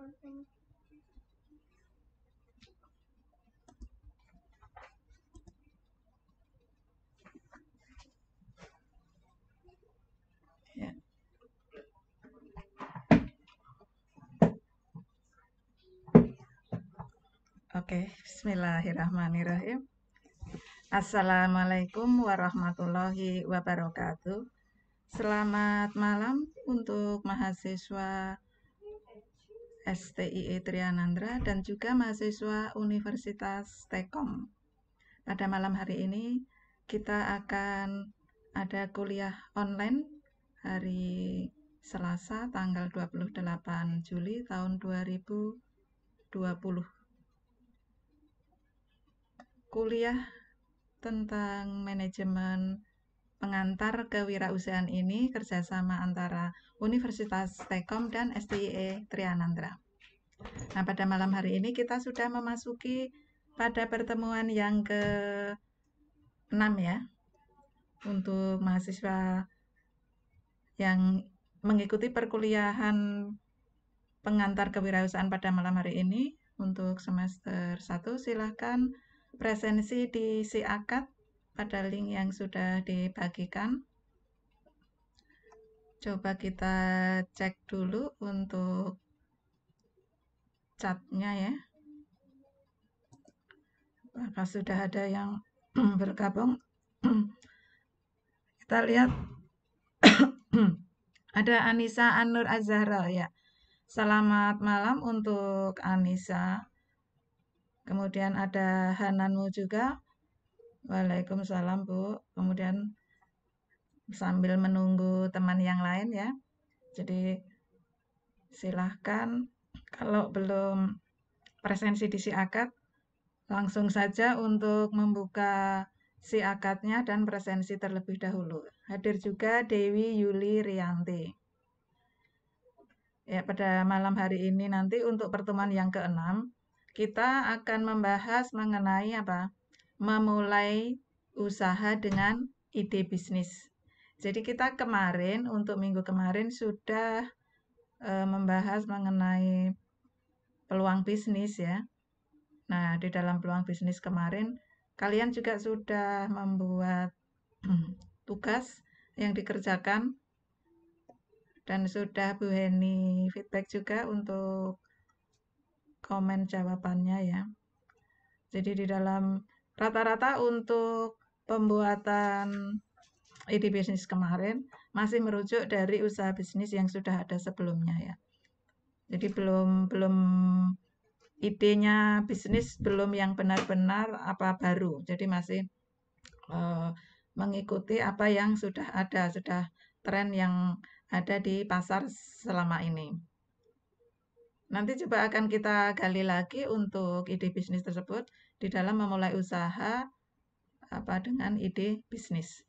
Ya. Oke, okay. bismillahirrahmanirrahim. Assalamualaikum warahmatullahi wabarakatuh. Selamat malam untuk mahasiswa STIE Trianandra dan juga mahasiswa Universitas Tekom. Pada malam hari ini kita akan ada kuliah online hari Selasa tanggal 28 Juli tahun 2020. Kuliah tentang manajemen pengantar kewirausahaan ini kerjasama antara Universitas Tekom dan STIE Trianandra. Nah, pada malam hari ini kita sudah memasuki pada pertemuan yang ke-6 ya untuk mahasiswa yang mengikuti perkuliahan pengantar kewirausahaan pada malam hari ini untuk semester 1 silahkan presensi di si akad pada link yang sudah dibagikan. Coba kita cek dulu untuk catnya ya. Apakah sudah ada yang bergabung? kita lihat ada Anissa Anur Azhara ya. Selamat malam untuk Anissa. Kemudian ada Hananmu juga. Waalaikumsalam Bu. Kemudian sambil menunggu teman yang lain ya. Jadi silahkan kalau belum presensi di si akad langsung saja untuk membuka si akadnya dan presensi terlebih dahulu. Hadir juga Dewi Yuli Rianti. Ya, pada malam hari ini nanti untuk pertemuan yang keenam kita akan membahas mengenai apa? memulai usaha dengan ide bisnis. Jadi kita kemarin untuk minggu kemarin sudah e, membahas mengenai peluang bisnis ya. Nah, di dalam peluang bisnis kemarin kalian juga sudah membuat tugas yang dikerjakan dan sudah Bu Heni feedback juga untuk komen jawabannya ya. Jadi di dalam Rata-rata untuk pembuatan ide bisnis kemarin masih merujuk dari usaha bisnis yang sudah ada sebelumnya ya. Jadi belum belum idenya bisnis belum yang benar-benar apa baru. Jadi masih uh, mengikuti apa yang sudah ada, sudah tren yang ada di pasar selama ini. Nanti coba akan kita gali lagi untuk ide bisnis tersebut di dalam memulai usaha apa dengan ide bisnis.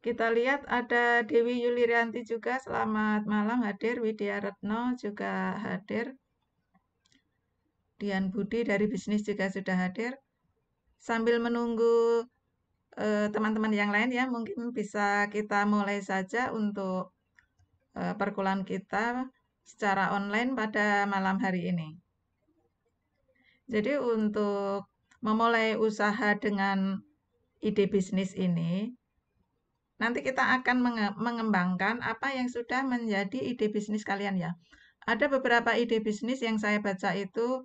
Kita lihat ada Dewi Yulirianti juga selamat malam hadir Widya Retno juga hadir Dian Budi dari bisnis juga sudah hadir sambil menunggu eh, teman-teman eh, yang lain ya mungkin bisa kita mulai saja untuk eh, perkulan kita secara online pada malam hari ini. Jadi untuk memulai usaha dengan ide bisnis ini, nanti kita akan mengembangkan apa yang sudah menjadi ide bisnis kalian ya. Ada beberapa ide bisnis yang saya baca itu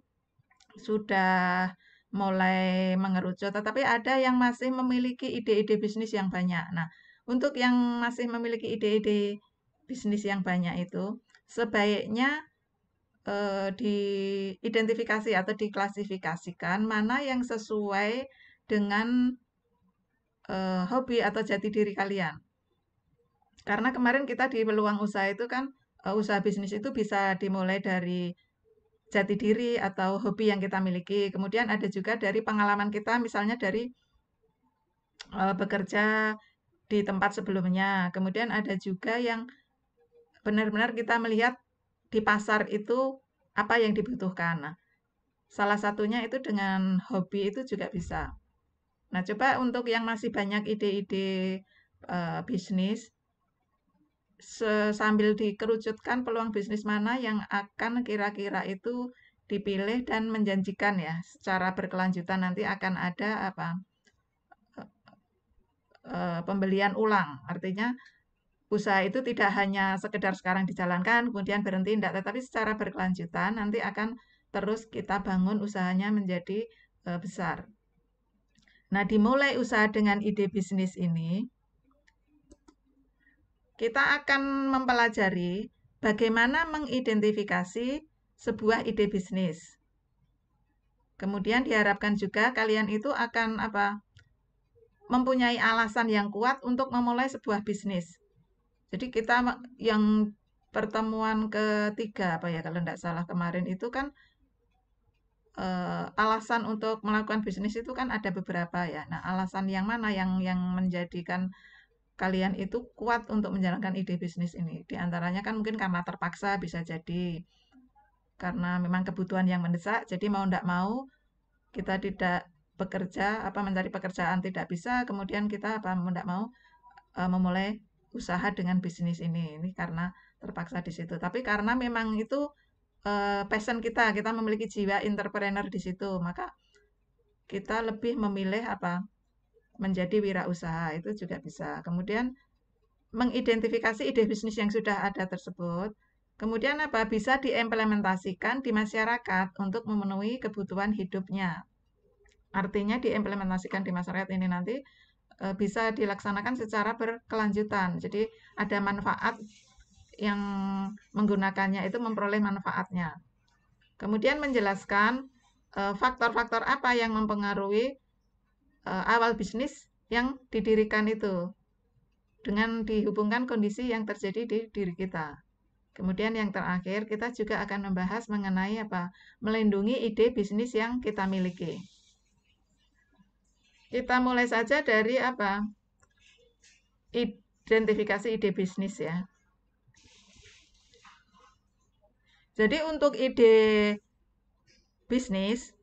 sudah mulai mengerucut, tetapi ada yang masih memiliki ide-ide bisnis yang banyak. Nah, untuk yang masih memiliki ide-ide bisnis yang banyak itu, sebaiknya Eh, diidentifikasi atau diklasifikasikan mana yang sesuai dengan, eh, hobi atau jati diri kalian. Karena kemarin kita di peluang usaha itu kan, eh, usaha bisnis itu bisa dimulai dari jati diri atau hobi yang kita miliki, kemudian ada juga dari pengalaman kita misalnya dari, bekerja di tempat sebelumnya, kemudian ada juga yang benar-benar kita melihat di pasar itu apa yang dibutuhkan. Nah, salah satunya itu dengan hobi itu juga bisa. Nah, coba untuk yang masih banyak ide-ide e, bisnis, sambil dikerucutkan peluang bisnis mana yang akan kira-kira itu dipilih dan menjanjikan ya secara berkelanjutan nanti akan ada apa e, pembelian ulang artinya usaha itu tidak hanya sekedar sekarang dijalankan kemudian berhenti tidak tetapi secara berkelanjutan nanti akan terus kita bangun usahanya menjadi e, besar. Nah, dimulai usaha dengan ide bisnis ini kita akan mempelajari bagaimana mengidentifikasi sebuah ide bisnis. Kemudian diharapkan juga kalian itu akan apa? mempunyai alasan yang kuat untuk memulai sebuah bisnis. Jadi kita yang pertemuan ketiga apa ya kalau tidak salah kemarin itu kan uh, alasan untuk melakukan bisnis itu kan ada beberapa ya. Nah, alasan yang mana yang yang menjadikan kalian itu kuat untuk menjalankan ide bisnis ini? Di antaranya kan mungkin karena terpaksa bisa jadi karena memang kebutuhan yang mendesak. Jadi mau tidak mau kita tidak bekerja apa mencari pekerjaan tidak bisa, kemudian kita apa mau mau uh, memulai usaha dengan bisnis ini ini karena terpaksa di situ tapi karena memang itu uh, passion kita kita memiliki jiwa entrepreneur di situ maka kita lebih memilih apa menjadi wirausaha itu juga bisa kemudian mengidentifikasi ide bisnis yang sudah ada tersebut kemudian apa bisa diimplementasikan di masyarakat untuk memenuhi kebutuhan hidupnya artinya diimplementasikan di masyarakat ini nanti Eh, bisa dilaksanakan secara berkelanjutan. Jadi ada manfaat yang menggunakannya itu memperoleh manfaatnya. Kemudian menjelaskan eh, faktor-faktor apa yang mempengaruhi eh, awal bisnis yang didirikan itu dengan dihubungkan kondisi yang terjadi di diri kita. Kemudian yang terakhir kita juga akan membahas mengenai apa? melindungi ide bisnis yang kita miliki. Kita mulai saja dari apa? Identifikasi ide bisnis ya. Jadi untuk ide bisnis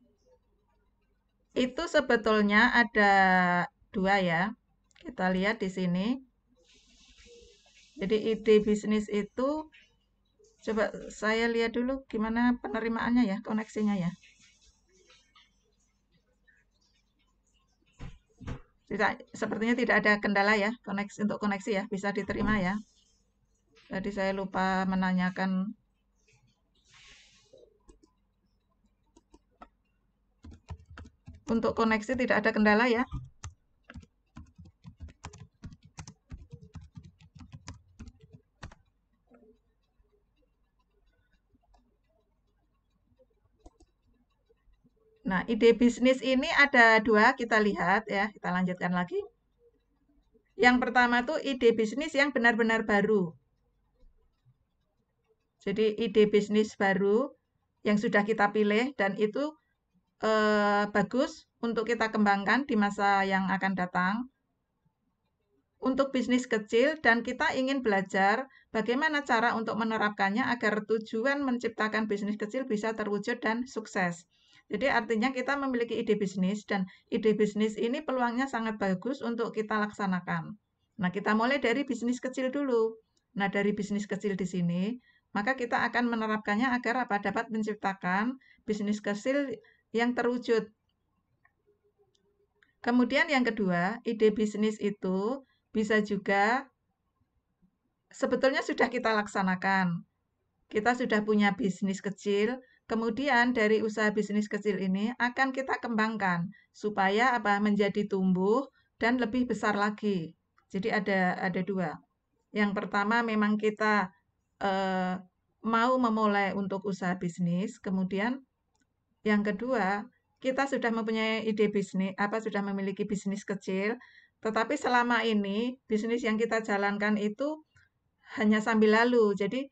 itu sebetulnya ada dua ya. Kita lihat di sini. Jadi ide bisnis itu coba saya lihat dulu gimana penerimaannya ya, koneksinya ya. tidak sepertinya tidak ada kendala ya koneksi untuk koneksi ya bisa diterima ya tadi saya lupa menanyakan untuk koneksi tidak ada kendala ya Nah, ide bisnis ini ada dua, kita lihat ya, kita lanjutkan lagi. Yang pertama tuh ide bisnis yang benar-benar baru. Jadi ide bisnis baru yang sudah kita pilih dan itu eh, bagus untuk kita kembangkan di masa yang akan datang. Untuk bisnis kecil dan kita ingin belajar bagaimana cara untuk menerapkannya agar tujuan menciptakan bisnis kecil bisa terwujud dan sukses. Jadi artinya kita memiliki ide bisnis dan ide bisnis ini peluangnya sangat bagus untuk kita laksanakan. Nah, kita mulai dari bisnis kecil dulu. Nah, dari bisnis kecil di sini, maka kita akan menerapkannya agar apa dapat menciptakan bisnis kecil yang terwujud. Kemudian yang kedua, ide bisnis itu bisa juga sebetulnya sudah kita laksanakan. Kita sudah punya bisnis kecil, Kemudian dari usaha bisnis kecil ini akan kita kembangkan supaya apa menjadi tumbuh dan lebih besar lagi. Jadi ada ada dua. Yang pertama memang kita eh, mau memulai untuk usaha bisnis, kemudian yang kedua kita sudah mempunyai ide bisnis, apa sudah memiliki bisnis kecil, tetapi selama ini bisnis yang kita jalankan itu hanya sambil lalu. Jadi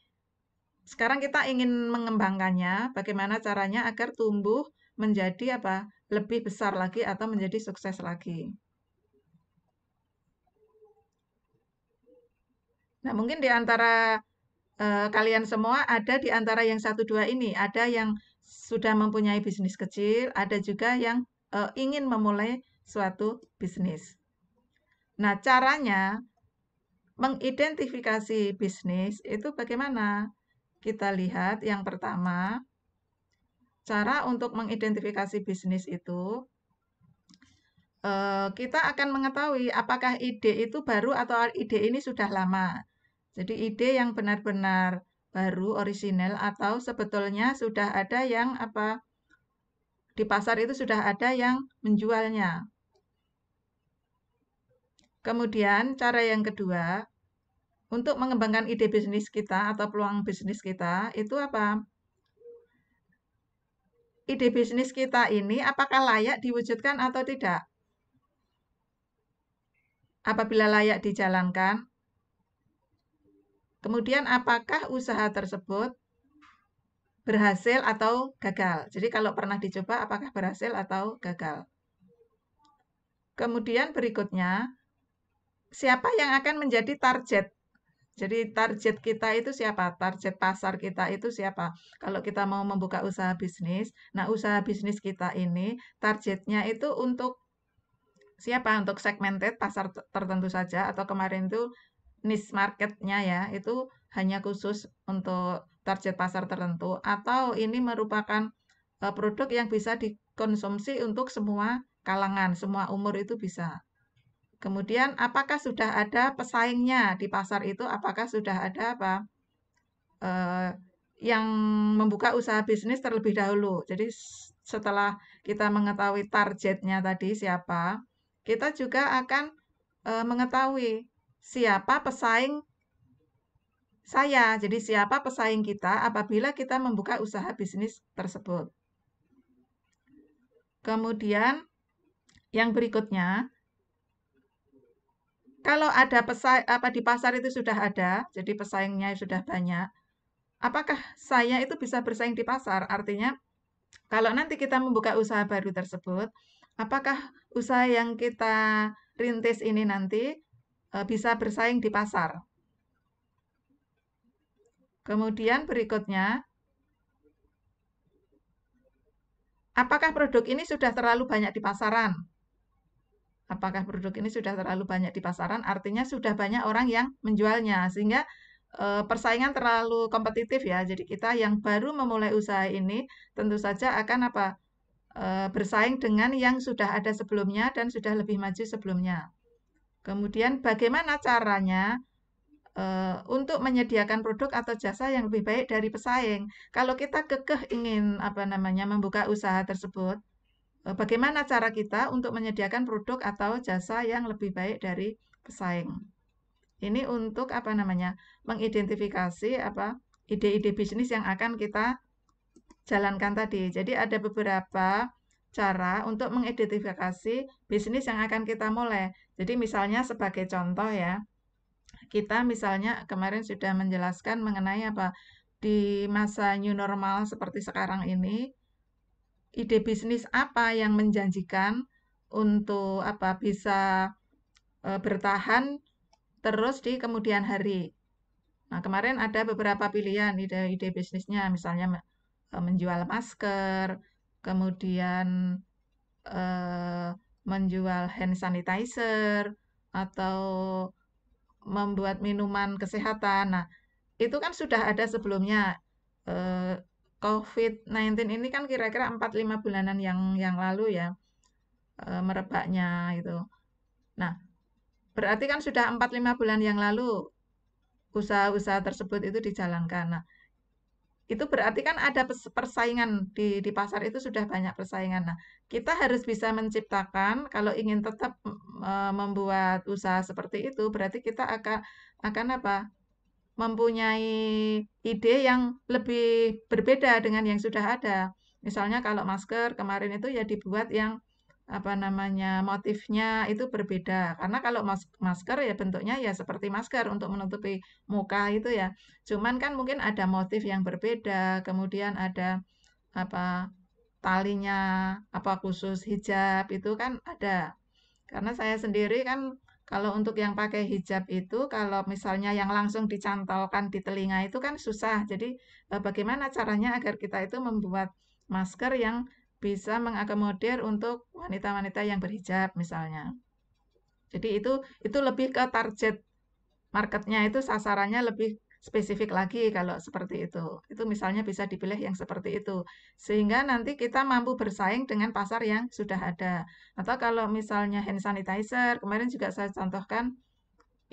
sekarang kita ingin mengembangkannya, bagaimana caranya agar tumbuh menjadi apa? lebih besar lagi atau menjadi sukses lagi. Nah, mungkin di antara eh, kalian semua ada di antara yang satu dua ini, ada yang sudah mempunyai bisnis kecil, ada juga yang eh, ingin memulai suatu bisnis. Nah, caranya mengidentifikasi bisnis itu bagaimana? kita lihat yang pertama, cara untuk mengidentifikasi bisnis itu, eh, kita akan mengetahui apakah ide itu baru atau ide ini sudah lama. Jadi ide yang benar-benar baru, orisinal atau sebetulnya sudah ada yang apa di pasar itu sudah ada yang menjualnya. Kemudian cara yang kedua, untuk mengembangkan ide bisnis kita atau peluang bisnis kita itu apa? Ide bisnis kita ini apakah layak diwujudkan atau tidak? Apabila layak dijalankan, kemudian apakah usaha tersebut berhasil atau gagal? Jadi kalau pernah dicoba apakah berhasil atau gagal? Kemudian berikutnya, siapa yang akan menjadi target jadi target kita itu siapa? Target pasar kita itu siapa? Kalau kita mau membuka usaha bisnis, nah usaha bisnis kita ini targetnya itu untuk siapa? Untuk segmented pasar tertentu saja atau kemarin itu niche marketnya ya, itu hanya khusus untuk target pasar tertentu atau ini merupakan eh, produk yang bisa dikonsumsi untuk semua kalangan, semua umur itu bisa. Kemudian apakah sudah ada pesaingnya di pasar itu? Apakah sudah ada apa eh, yang membuka usaha bisnis terlebih dahulu? Jadi setelah kita mengetahui targetnya tadi siapa, kita juga akan eh, mengetahui siapa pesaing saya. Jadi siapa pesaing kita apabila kita membuka usaha bisnis tersebut. Kemudian yang berikutnya kalau ada pesa apa di pasar itu sudah ada, jadi pesaingnya sudah banyak. Apakah saya itu bisa bersaing di pasar? Artinya kalau nanti kita membuka usaha baru tersebut, apakah usaha yang kita rintis ini nanti e, bisa bersaing di pasar? Kemudian berikutnya, apakah produk ini sudah terlalu banyak di pasaran? apakah produk ini sudah terlalu banyak di pasaran, artinya sudah banyak orang yang menjualnya, sehingga eh, persaingan terlalu kompetitif ya. Jadi kita yang baru memulai usaha ini tentu saja akan apa eh, bersaing dengan yang sudah ada sebelumnya dan sudah lebih maju sebelumnya. Kemudian bagaimana caranya eh, untuk menyediakan produk atau jasa yang lebih baik dari pesaing? Kalau kita kekeh ingin apa namanya membuka usaha tersebut, Eh, bagaimana cara kita untuk menyediakan produk atau jasa yang lebih baik dari pesaing. Ini untuk apa namanya? mengidentifikasi apa ide-ide bisnis yang akan kita jalankan tadi. Jadi ada beberapa cara untuk mengidentifikasi bisnis yang akan kita mulai. Jadi misalnya sebagai contoh ya, kita misalnya kemarin sudah menjelaskan mengenai apa di masa new normal seperti sekarang ini, ide bisnis apa yang menjanjikan untuk apa bisa e, bertahan terus di kemudian hari. Nah, kemarin ada beberapa pilihan ide-ide bisnisnya, misalnya e, menjual masker, kemudian e, menjual hand sanitizer atau membuat minuman kesehatan. Nah, itu kan sudah ada sebelumnya e, COVID-19 ini kan kira-kira 4-5 bulanan yang yang lalu ya e, merebaknya itu. Nah, berarti kan sudah 4-5 bulan yang lalu usaha-usaha tersebut itu dijalankan. Nah, itu berarti kan ada persaingan di di pasar itu sudah banyak persaingan. Nah, kita harus bisa menciptakan kalau ingin tetap e, membuat usaha seperti itu berarti kita akan akan apa? mempunyai ide yang lebih berbeda dengan yang sudah ada. Misalnya kalau masker kemarin itu ya dibuat yang apa namanya motifnya itu berbeda karena kalau mas masker ya bentuknya ya seperti masker untuk menutupi muka itu ya cuman kan mungkin ada motif yang berbeda kemudian ada apa talinya apa khusus hijab itu kan ada karena saya sendiri kan kalau untuk yang pakai hijab itu, kalau misalnya yang langsung dicantolkan di telinga itu kan susah. Jadi eh, bagaimana caranya agar kita itu membuat masker yang bisa mengakomodir untuk wanita-wanita yang berhijab misalnya. Jadi itu itu lebih ke target marketnya itu sasarannya lebih spesifik lagi kalau seperti itu. Itu misalnya bisa dipilih yang seperti itu. Sehingga nanti kita mampu bersaing dengan pasar yang sudah ada. Atau kalau misalnya hand sanitizer, kemarin juga saya contohkan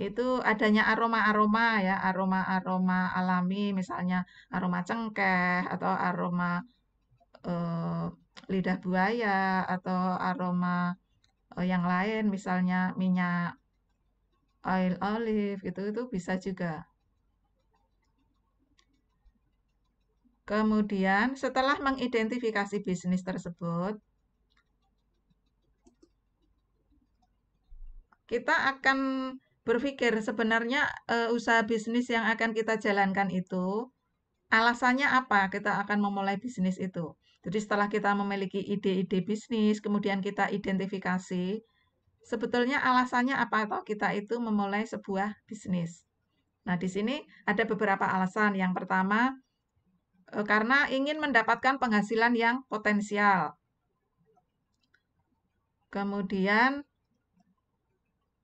itu adanya aroma-aroma ya, aroma-aroma alami misalnya aroma cengkeh atau aroma eh, lidah buaya atau aroma eh, yang lain misalnya minyak oil olive gitu itu bisa juga Kemudian setelah mengidentifikasi bisnis tersebut, kita akan berpikir sebenarnya uh, usaha bisnis yang akan kita jalankan itu alasannya apa kita akan memulai bisnis itu. Jadi setelah kita memiliki ide-ide bisnis, kemudian kita identifikasi sebetulnya alasannya apa atau kita itu memulai sebuah bisnis. Nah, di sini ada beberapa alasan. Yang pertama, Eh, karena ingin mendapatkan penghasilan yang potensial. Kemudian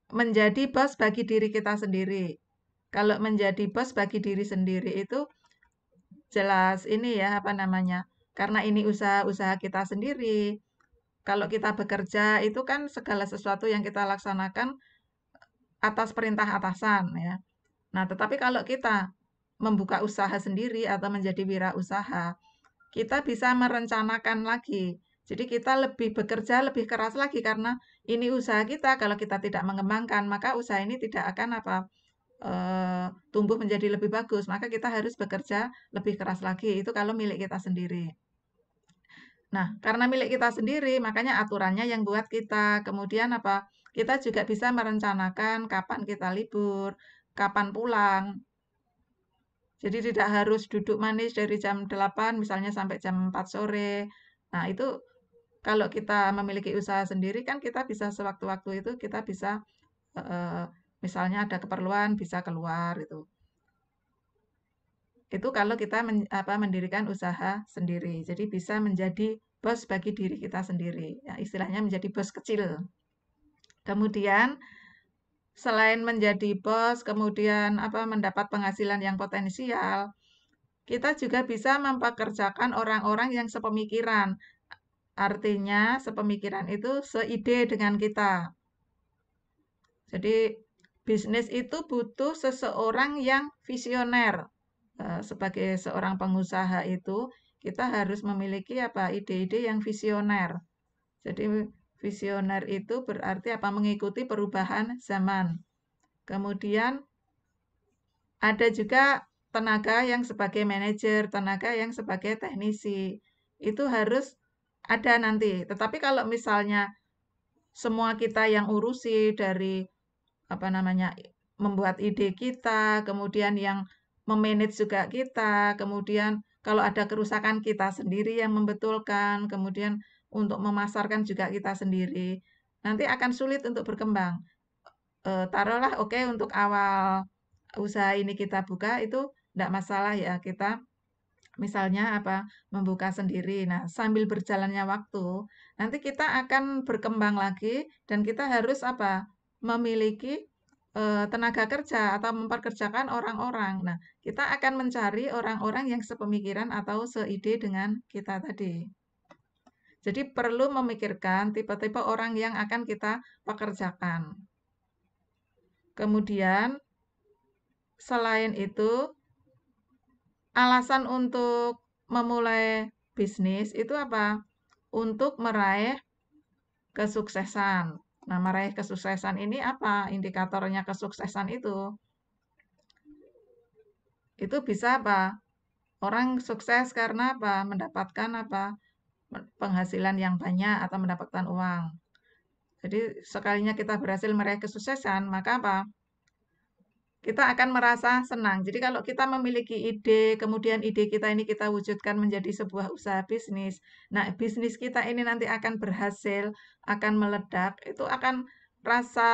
menjadi bos bagi diri kita sendiri. Kalau menjadi bos bagi diri sendiri itu jelas ini ya apa namanya? Karena ini usaha-usaha kita sendiri. Kalau kita bekerja itu kan segala sesuatu yang kita laksanakan atas perintah atasan ya. Nah, tetapi kalau kita membuka usaha sendiri atau menjadi wirausaha, kita bisa merencanakan lagi. Jadi kita lebih bekerja lebih keras lagi karena ini usaha kita. Kalau kita tidak mengembangkan, maka usaha ini tidak akan apa e, tumbuh menjadi lebih bagus. Maka kita harus bekerja lebih keras lagi. Itu kalau milik kita sendiri. Nah, karena milik kita sendiri, makanya aturannya yang buat kita. Kemudian apa? Kita juga bisa merencanakan kapan kita libur, kapan pulang, jadi tidak harus duduk manis dari jam 8 misalnya sampai jam 4 sore. Nah, itu kalau kita memiliki usaha sendiri kan kita bisa sewaktu-waktu itu kita bisa eh, misalnya ada keperluan bisa keluar itu. Itu kalau kita men, apa mendirikan usaha sendiri. Jadi bisa menjadi bos bagi diri kita sendiri. Ya, istilahnya menjadi bos kecil. Kemudian selain menjadi bos, kemudian apa mendapat penghasilan yang potensial, kita juga bisa mempekerjakan orang-orang yang sepemikiran. Artinya, sepemikiran itu seide dengan kita. Jadi, bisnis itu butuh seseorang yang visioner. Eh, sebagai seorang pengusaha itu, kita harus memiliki apa ide-ide yang visioner. Jadi, Visioner itu berarti apa? Mengikuti perubahan zaman. Kemudian ada juga tenaga yang sebagai manajer, tenaga yang sebagai teknisi. Itu harus ada nanti. Tetapi kalau misalnya semua kita yang urusi dari apa namanya membuat ide kita, kemudian yang memanage juga kita, kemudian kalau ada kerusakan kita sendiri yang membetulkan, kemudian untuk memasarkan juga kita sendiri, nanti akan sulit untuk berkembang. E, taruhlah oke okay, untuk awal usaha ini kita buka itu tidak masalah ya kita misalnya apa membuka sendiri. Nah, sambil berjalannya waktu, nanti kita akan berkembang lagi dan kita harus apa? memiliki e, tenaga kerja atau memperkerjakan orang-orang. Nah, kita akan mencari orang-orang yang sepemikiran atau seide dengan kita tadi. Jadi perlu memikirkan tipe-tipe orang yang akan kita pekerjakan. Kemudian selain itu alasan untuk memulai bisnis itu apa? Untuk meraih kesuksesan. Nah, meraih kesuksesan ini apa? Indikatornya kesuksesan itu. Itu bisa apa? Orang sukses karena apa? Mendapatkan apa? penghasilan yang banyak atau mendapatkan uang. Jadi sekalinya kita berhasil meraih kesuksesan, maka apa? Kita akan merasa senang. Jadi kalau kita memiliki ide, kemudian ide kita ini kita wujudkan menjadi sebuah usaha bisnis. Nah, bisnis kita ini nanti akan berhasil, akan meledak. Itu akan rasa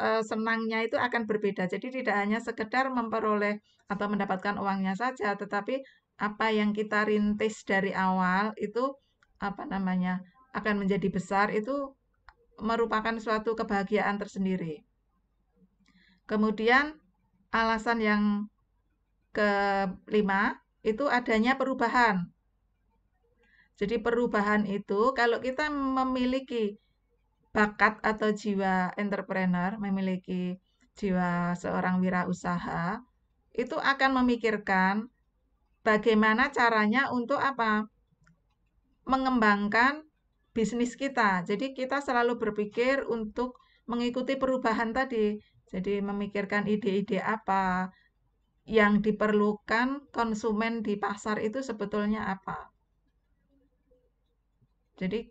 eh, senangnya itu akan berbeda. Jadi tidak hanya sekedar memperoleh atau mendapatkan uangnya saja, tetapi apa yang kita rintis dari awal itu apa namanya akan menjadi besar itu merupakan suatu kebahagiaan tersendiri. Kemudian alasan yang kelima itu adanya perubahan. Jadi perubahan itu kalau kita memiliki bakat atau jiwa entrepreneur, memiliki jiwa seorang wirausaha, itu akan memikirkan bagaimana caranya untuk apa? mengembangkan bisnis kita. Jadi kita selalu berpikir untuk mengikuti perubahan tadi. Jadi memikirkan ide-ide apa yang diperlukan konsumen di pasar itu sebetulnya apa. Jadi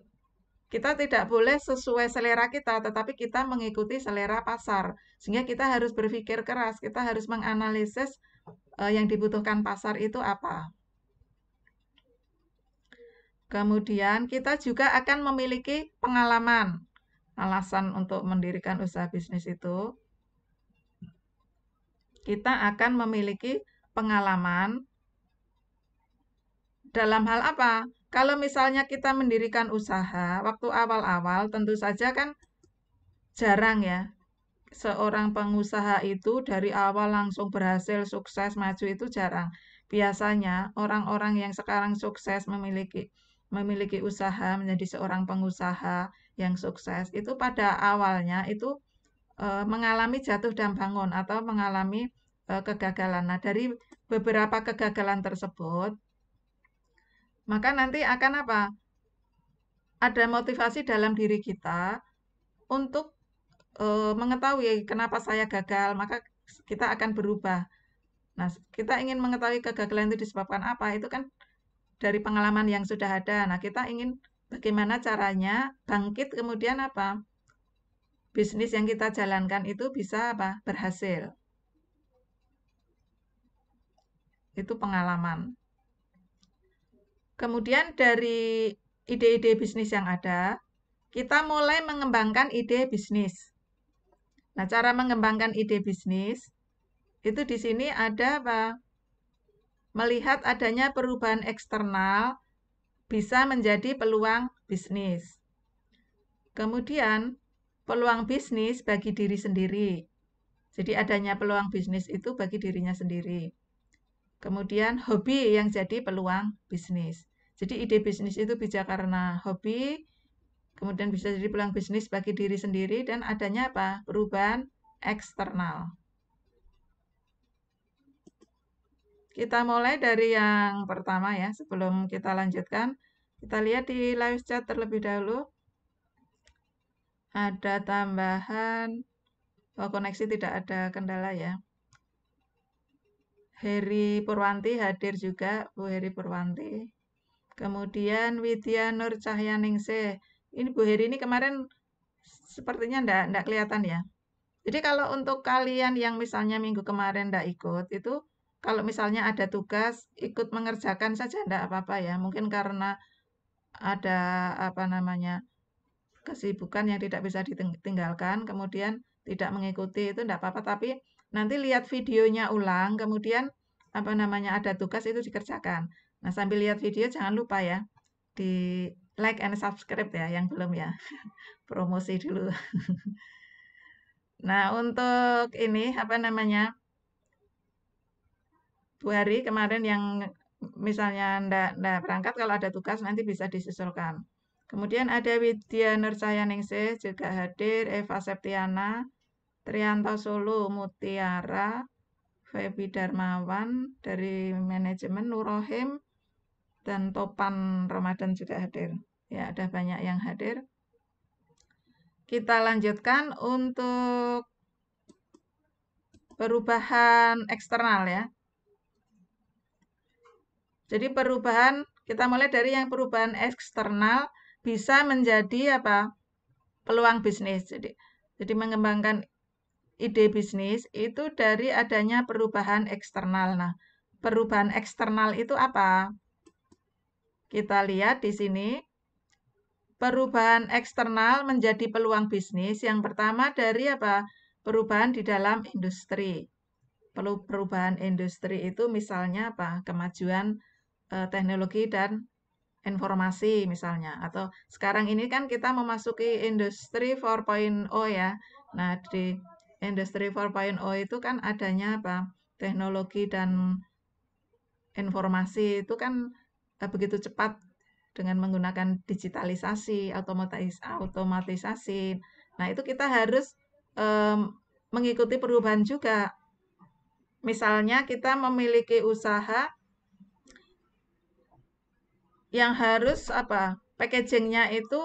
kita tidak boleh sesuai selera kita, tetapi kita mengikuti selera pasar. Sehingga kita harus berpikir keras, kita harus menganalisis eh, yang dibutuhkan pasar itu apa. Kemudian kita juga akan memiliki pengalaman alasan untuk mendirikan usaha bisnis itu. Kita akan memiliki pengalaman dalam hal apa? Kalau misalnya kita mendirikan usaha waktu awal-awal tentu saja kan jarang ya seorang pengusaha itu dari awal langsung berhasil, sukses, maju itu jarang. Biasanya orang-orang yang sekarang sukses memiliki memiliki usaha, menjadi seorang pengusaha yang sukses, itu pada awalnya itu e, mengalami jatuh dan bangun atau mengalami e, kegagalan. Nah, dari beberapa kegagalan tersebut, maka nanti akan apa? Ada motivasi dalam diri kita untuk e, mengetahui kenapa saya gagal, maka kita akan berubah. Nah, kita ingin mengetahui kegagalan itu disebabkan apa, itu kan dari pengalaman yang sudah ada. Nah, kita ingin bagaimana caranya bangkit kemudian apa? Bisnis yang kita jalankan itu bisa apa? berhasil. Itu pengalaman. Kemudian dari ide-ide bisnis yang ada, kita mulai mengembangkan ide bisnis. Nah, cara mengembangkan ide bisnis itu di sini ada apa? melihat adanya perubahan eksternal bisa menjadi peluang bisnis. Kemudian, peluang bisnis bagi diri sendiri. Jadi adanya peluang bisnis itu bagi dirinya sendiri. Kemudian hobi yang jadi peluang bisnis. Jadi ide bisnis itu bisa karena hobi, kemudian bisa jadi peluang bisnis bagi diri sendiri dan adanya apa? Perubahan eksternal. Kita mulai dari yang pertama ya, sebelum kita lanjutkan. Kita lihat di live chat terlebih dahulu. Ada tambahan, oh, koneksi tidak ada kendala ya. Heri Purwanti hadir juga, Bu Heri Purwanti. Kemudian Widya Nur Cahyaningse. Ini Bu Heri ini kemarin sepertinya tidak kelihatan ya. Jadi kalau untuk kalian yang misalnya minggu kemarin tidak ikut, itu kalau misalnya ada tugas ikut mengerjakan saja tidak apa-apa ya mungkin karena ada apa namanya kesibukan yang tidak bisa ditinggalkan kemudian tidak mengikuti itu tidak apa-apa tapi nanti lihat videonya ulang kemudian apa namanya ada tugas itu dikerjakan nah sambil lihat video jangan lupa ya di like and subscribe ya yang belum ya promosi dulu nah untuk ini apa namanya Bu hari kemarin yang misalnya ndak, ndak berangkat kalau ada tugas nanti bisa disusulkan. Kemudian ada Widya Nursaya juga hadir, Eva Septiana, Trianto Solo Mutiara, Febi Darmawan dari manajemen Nurohim, dan Topan Ramadan juga hadir. Ya, ada banyak yang hadir. Kita lanjutkan untuk perubahan eksternal ya. Jadi perubahan kita mulai dari yang perubahan eksternal bisa menjadi apa? peluang bisnis. Jadi jadi mengembangkan ide bisnis itu dari adanya perubahan eksternal. Nah, perubahan eksternal itu apa? Kita lihat di sini. Perubahan eksternal menjadi peluang bisnis yang pertama dari apa? Perubahan di dalam industri. perubahan industri itu misalnya apa? Kemajuan Eh, teknologi dan informasi misalnya atau sekarang ini kan kita memasuki industri 4.0 ya. Nah, di industri 4.0 itu kan adanya apa? teknologi dan informasi itu kan eh, begitu cepat dengan menggunakan digitalisasi, otomatis otomatisasi. Nah, itu kita harus um, mengikuti perubahan juga. Misalnya kita memiliki usaha yang harus apa packagingnya itu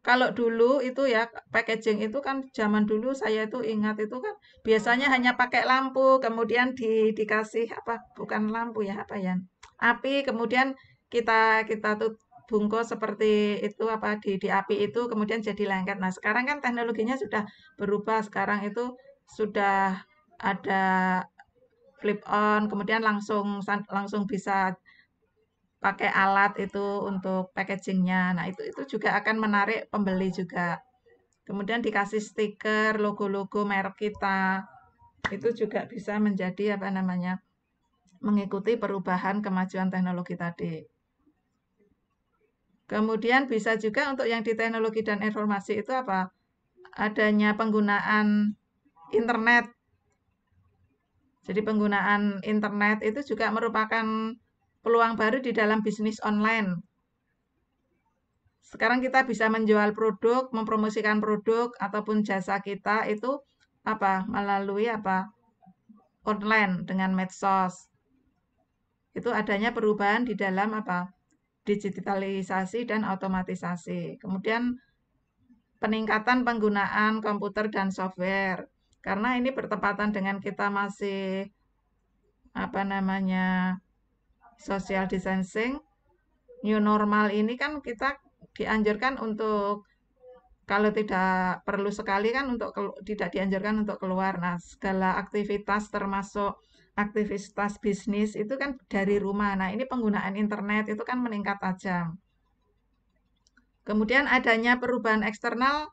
kalau dulu itu ya packaging itu kan zaman dulu saya itu ingat itu kan biasanya hanya pakai lampu kemudian di, dikasih apa bukan lampu ya apa ya api kemudian kita kita tuh bungkus seperti itu apa di di api itu kemudian jadi lengket nah sekarang kan teknologinya sudah berubah sekarang itu sudah ada flip on kemudian langsung langsung bisa pakai alat itu untuk packagingnya. Nah itu itu juga akan menarik pembeli juga. Kemudian dikasih stiker, logo-logo merek kita itu juga bisa menjadi apa namanya mengikuti perubahan kemajuan teknologi tadi. Kemudian bisa juga untuk yang di teknologi dan informasi itu apa? Adanya penggunaan internet. Jadi penggunaan internet itu juga merupakan peluang baru di dalam bisnis online. Sekarang kita bisa menjual produk, mempromosikan produk ataupun jasa kita itu apa? Melalui apa? online dengan medsos. Itu adanya perubahan di dalam apa? digitalisasi dan otomatisasi. Kemudian peningkatan penggunaan komputer dan software. Karena ini bertepatan dengan kita masih apa namanya? social distancing new normal ini kan kita dianjurkan untuk kalau tidak perlu sekali kan untuk tidak dianjurkan untuk keluar. Nah, segala aktivitas termasuk aktivitas bisnis itu kan dari rumah. Nah, ini penggunaan internet itu kan meningkat tajam. Kemudian adanya perubahan eksternal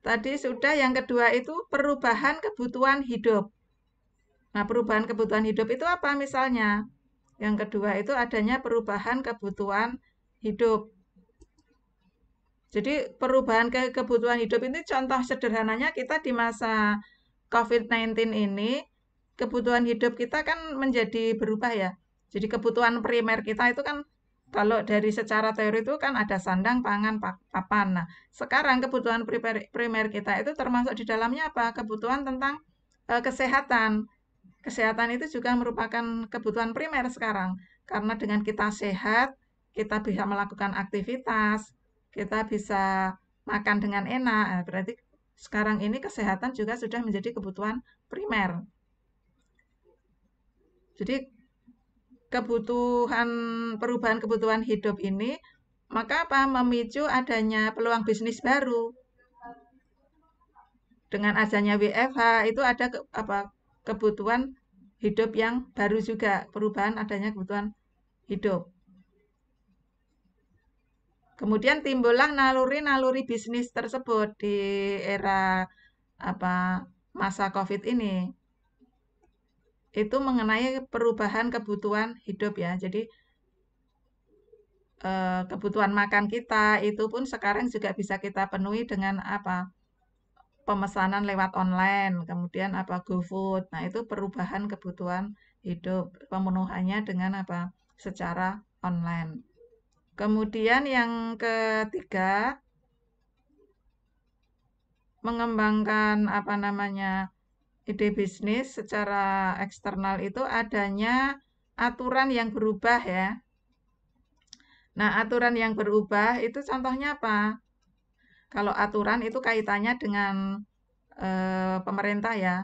tadi sudah yang kedua itu perubahan kebutuhan hidup. Nah, perubahan kebutuhan hidup itu apa misalnya? Yang kedua itu adanya perubahan kebutuhan hidup. Jadi perubahan ke kebutuhan hidup ini contoh sederhananya kita di masa COVID-19 ini kebutuhan hidup kita kan menjadi berubah ya. Jadi kebutuhan primer kita itu kan kalau dari secara teori itu kan ada sandang, pangan, papan. Nah, sekarang kebutuhan primer kita itu termasuk di dalamnya apa? Kebutuhan tentang eh, kesehatan kesehatan itu juga merupakan kebutuhan primer sekarang. Karena dengan kita sehat, kita bisa melakukan aktivitas, kita bisa makan dengan enak. Nah, berarti sekarang ini kesehatan juga sudah menjadi kebutuhan primer. Jadi kebutuhan perubahan kebutuhan hidup ini maka apa memicu adanya peluang bisnis baru dengan adanya WFH itu ada apa kebutuhan hidup yang baru juga perubahan adanya kebutuhan hidup. Kemudian timbullah naluri-naluri bisnis tersebut di era apa masa Covid ini. Itu mengenai perubahan kebutuhan hidup ya. Jadi eh, kebutuhan makan kita itu pun sekarang juga bisa kita penuhi dengan apa? pemesanan lewat online, kemudian apa GoFood. Nah, itu perubahan kebutuhan hidup, pemenuhannya dengan apa? secara online. Kemudian yang ketiga mengembangkan apa namanya ide bisnis secara eksternal itu adanya aturan yang berubah ya. Nah, aturan yang berubah itu contohnya apa? kalau aturan itu kaitannya dengan e, pemerintah ya.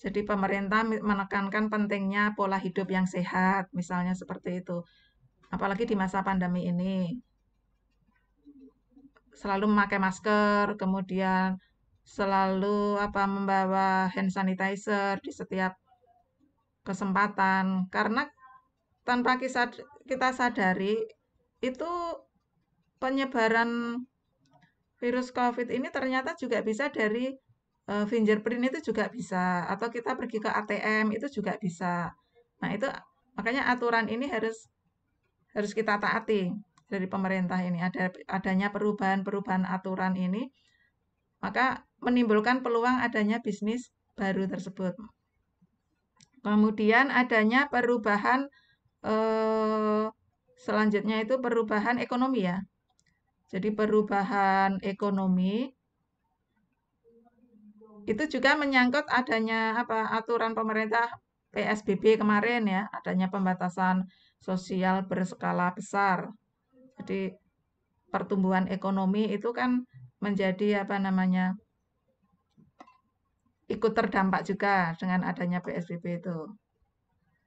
Jadi pemerintah menekankan pentingnya pola hidup yang sehat, misalnya seperti itu. Apalagi di masa pandemi ini. Selalu memakai masker, kemudian selalu apa membawa hand sanitizer di setiap kesempatan karena tanpa kita sadari itu penyebaran virus COVID ini ternyata juga bisa dari uh, fingerprint itu juga bisa atau kita pergi ke ATM itu juga bisa. Nah, itu makanya aturan ini harus harus kita taati dari pemerintah ini ada adanya perubahan-perubahan aturan ini maka menimbulkan peluang adanya bisnis baru tersebut. Kemudian adanya perubahan eh, selanjutnya itu perubahan ekonomi ya. Jadi perubahan ekonomi itu juga menyangkut adanya apa aturan pemerintah PSBB kemarin ya, adanya pembatasan sosial berskala besar. Jadi pertumbuhan ekonomi itu kan menjadi apa namanya? ikut terdampak juga dengan adanya PSBB itu.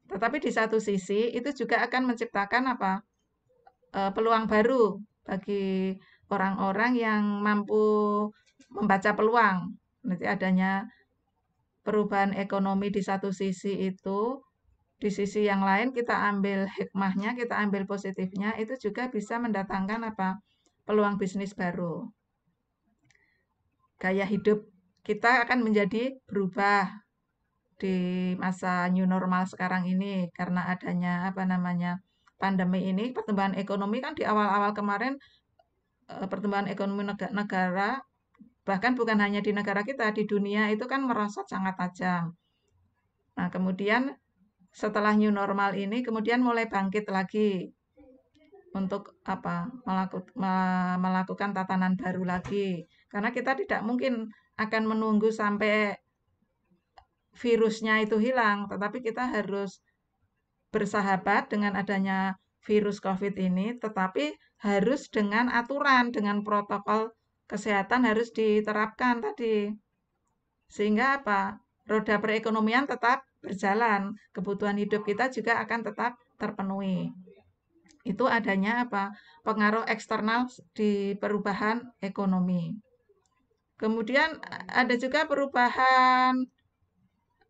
Tetapi di satu sisi itu juga akan menciptakan apa? Eh, peluang baru bagi orang-orang yang mampu membaca peluang. Nanti adanya perubahan ekonomi di satu sisi itu, di sisi yang lain kita ambil hikmahnya, kita ambil positifnya, itu juga bisa mendatangkan apa? peluang bisnis baru. Gaya hidup kita akan menjadi berubah di masa new normal sekarang ini karena adanya apa namanya pandemi ini pertumbuhan ekonomi kan di awal-awal kemarin eh, pertumbuhan ekonomi negara bahkan bukan hanya di negara kita di dunia itu kan merosot sangat tajam. Nah, kemudian setelah new normal ini kemudian mulai bangkit lagi untuk apa? Melaku, melakukan tatanan baru lagi. Karena kita tidak mungkin akan menunggu sampai virusnya itu hilang, tetapi kita harus bersahabat dengan adanya virus COVID ini, tetapi harus dengan aturan, dengan protokol kesehatan harus diterapkan tadi. Sehingga apa? Roda perekonomian tetap berjalan, kebutuhan hidup kita juga akan tetap terpenuhi. Itu adanya apa? Pengaruh eksternal di perubahan ekonomi. Kemudian eh, ada juga perubahan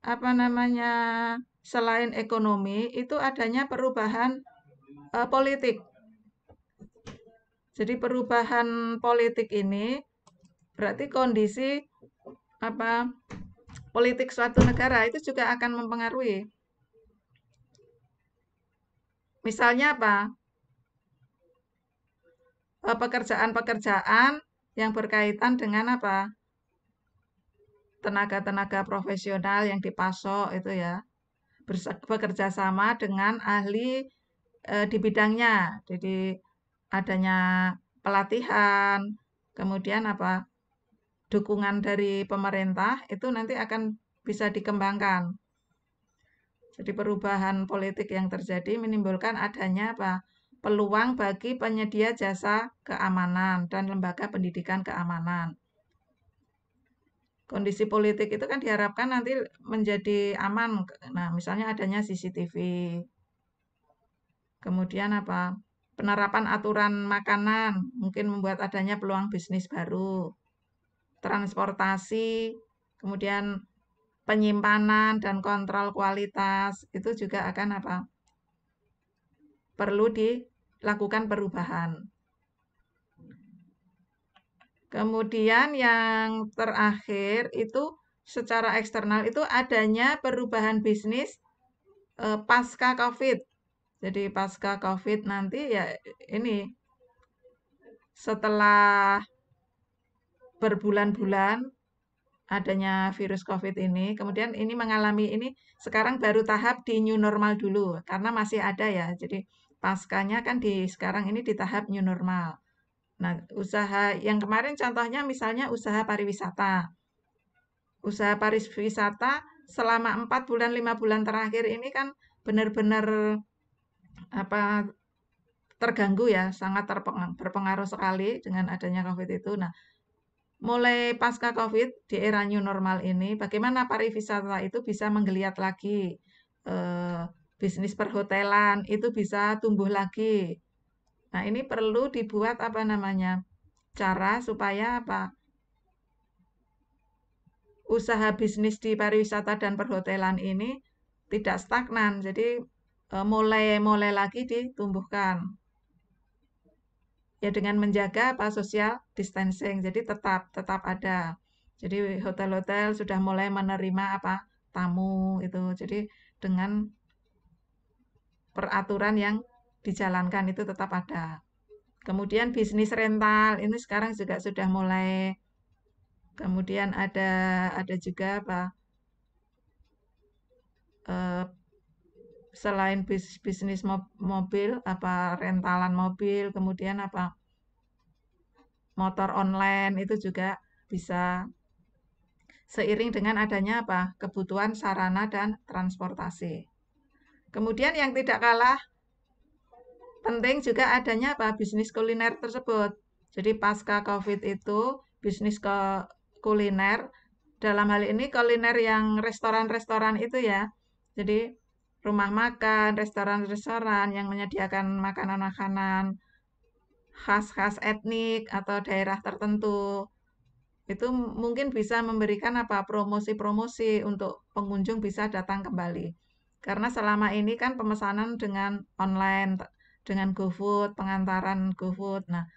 apa namanya selain ekonomi itu adanya perubahan uh, politik. Jadi perubahan politik ini berarti kondisi apa politik suatu negara itu juga akan mempengaruhi. Misalnya apa? Eh, pekerjaan-pekerjaan yang berkaitan dengan apa? tenaga-tenaga profesional yang dipasok itu ya bekerja sama dengan ahli eh, di bidangnya. Jadi adanya pelatihan, kemudian apa dukungan dari pemerintah itu nanti akan bisa dikembangkan. Jadi perubahan politik yang terjadi menimbulkan adanya apa? peluang bagi penyedia jasa keamanan dan lembaga pendidikan keamanan kondisi politik itu kan diharapkan nanti menjadi aman. Nah, misalnya adanya CCTV. Kemudian apa? Penerapan aturan makanan mungkin membuat adanya peluang bisnis baru. Transportasi, kemudian penyimpanan dan kontrol kualitas itu juga akan apa? perlu dilakukan perubahan. Kemudian yang terakhir itu secara eksternal itu adanya perubahan bisnis eh, pasca Covid. Jadi pasca Covid nanti ya ini setelah berbulan-bulan adanya virus COVID ini, kemudian ini mengalami ini sekarang baru tahap di new normal dulu karena masih ada ya. Jadi paskanya kan di sekarang ini di tahap new normal. Nah, usaha yang kemarin contohnya misalnya usaha pariwisata. Usaha pariwisata selama 4 bulan 5 bulan terakhir ini kan benar-benar apa terganggu ya, sangat berpengaruh sekali dengan adanya Covid itu. Nah, mulai pasca Covid di era new normal ini bagaimana pariwisata itu bisa menggeliat lagi? Eh, bisnis perhotelan itu bisa tumbuh lagi Nah, ini perlu dibuat apa namanya? Cara supaya apa? Usaha bisnis di pariwisata dan perhotelan ini tidak stagnan. Jadi mulai-mulai e, lagi ditumbuhkan. Ya dengan menjaga apa social distancing. Jadi tetap tetap ada. Jadi hotel-hotel sudah mulai menerima apa tamu itu. Jadi dengan peraturan yang dijalankan itu tetap ada. Kemudian bisnis rental ini sekarang juga sudah mulai. Kemudian ada ada juga apa? Eh, selain bis, bisnis mobil apa rentalan mobil, kemudian apa? motor online itu juga bisa seiring dengan adanya apa? kebutuhan sarana dan transportasi. Kemudian yang tidak kalah penting juga adanya apa bisnis kuliner tersebut. Jadi pasca COVID itu bisnis ke kuliner dalam hal ini kuliner yang restoran-restoran itu ya. Jadi rumah makan, restoran-restoran yang menyediakan makanan-makanan khas-khas etnik atau daerah tertentu itu mungkin bisa memberikan apa promosi-promosi untuk pengunjung bisa datang kembali. Karena selama ini kan pemesanan dengan online dengan GoFood, pengantaran GoFood. Nah,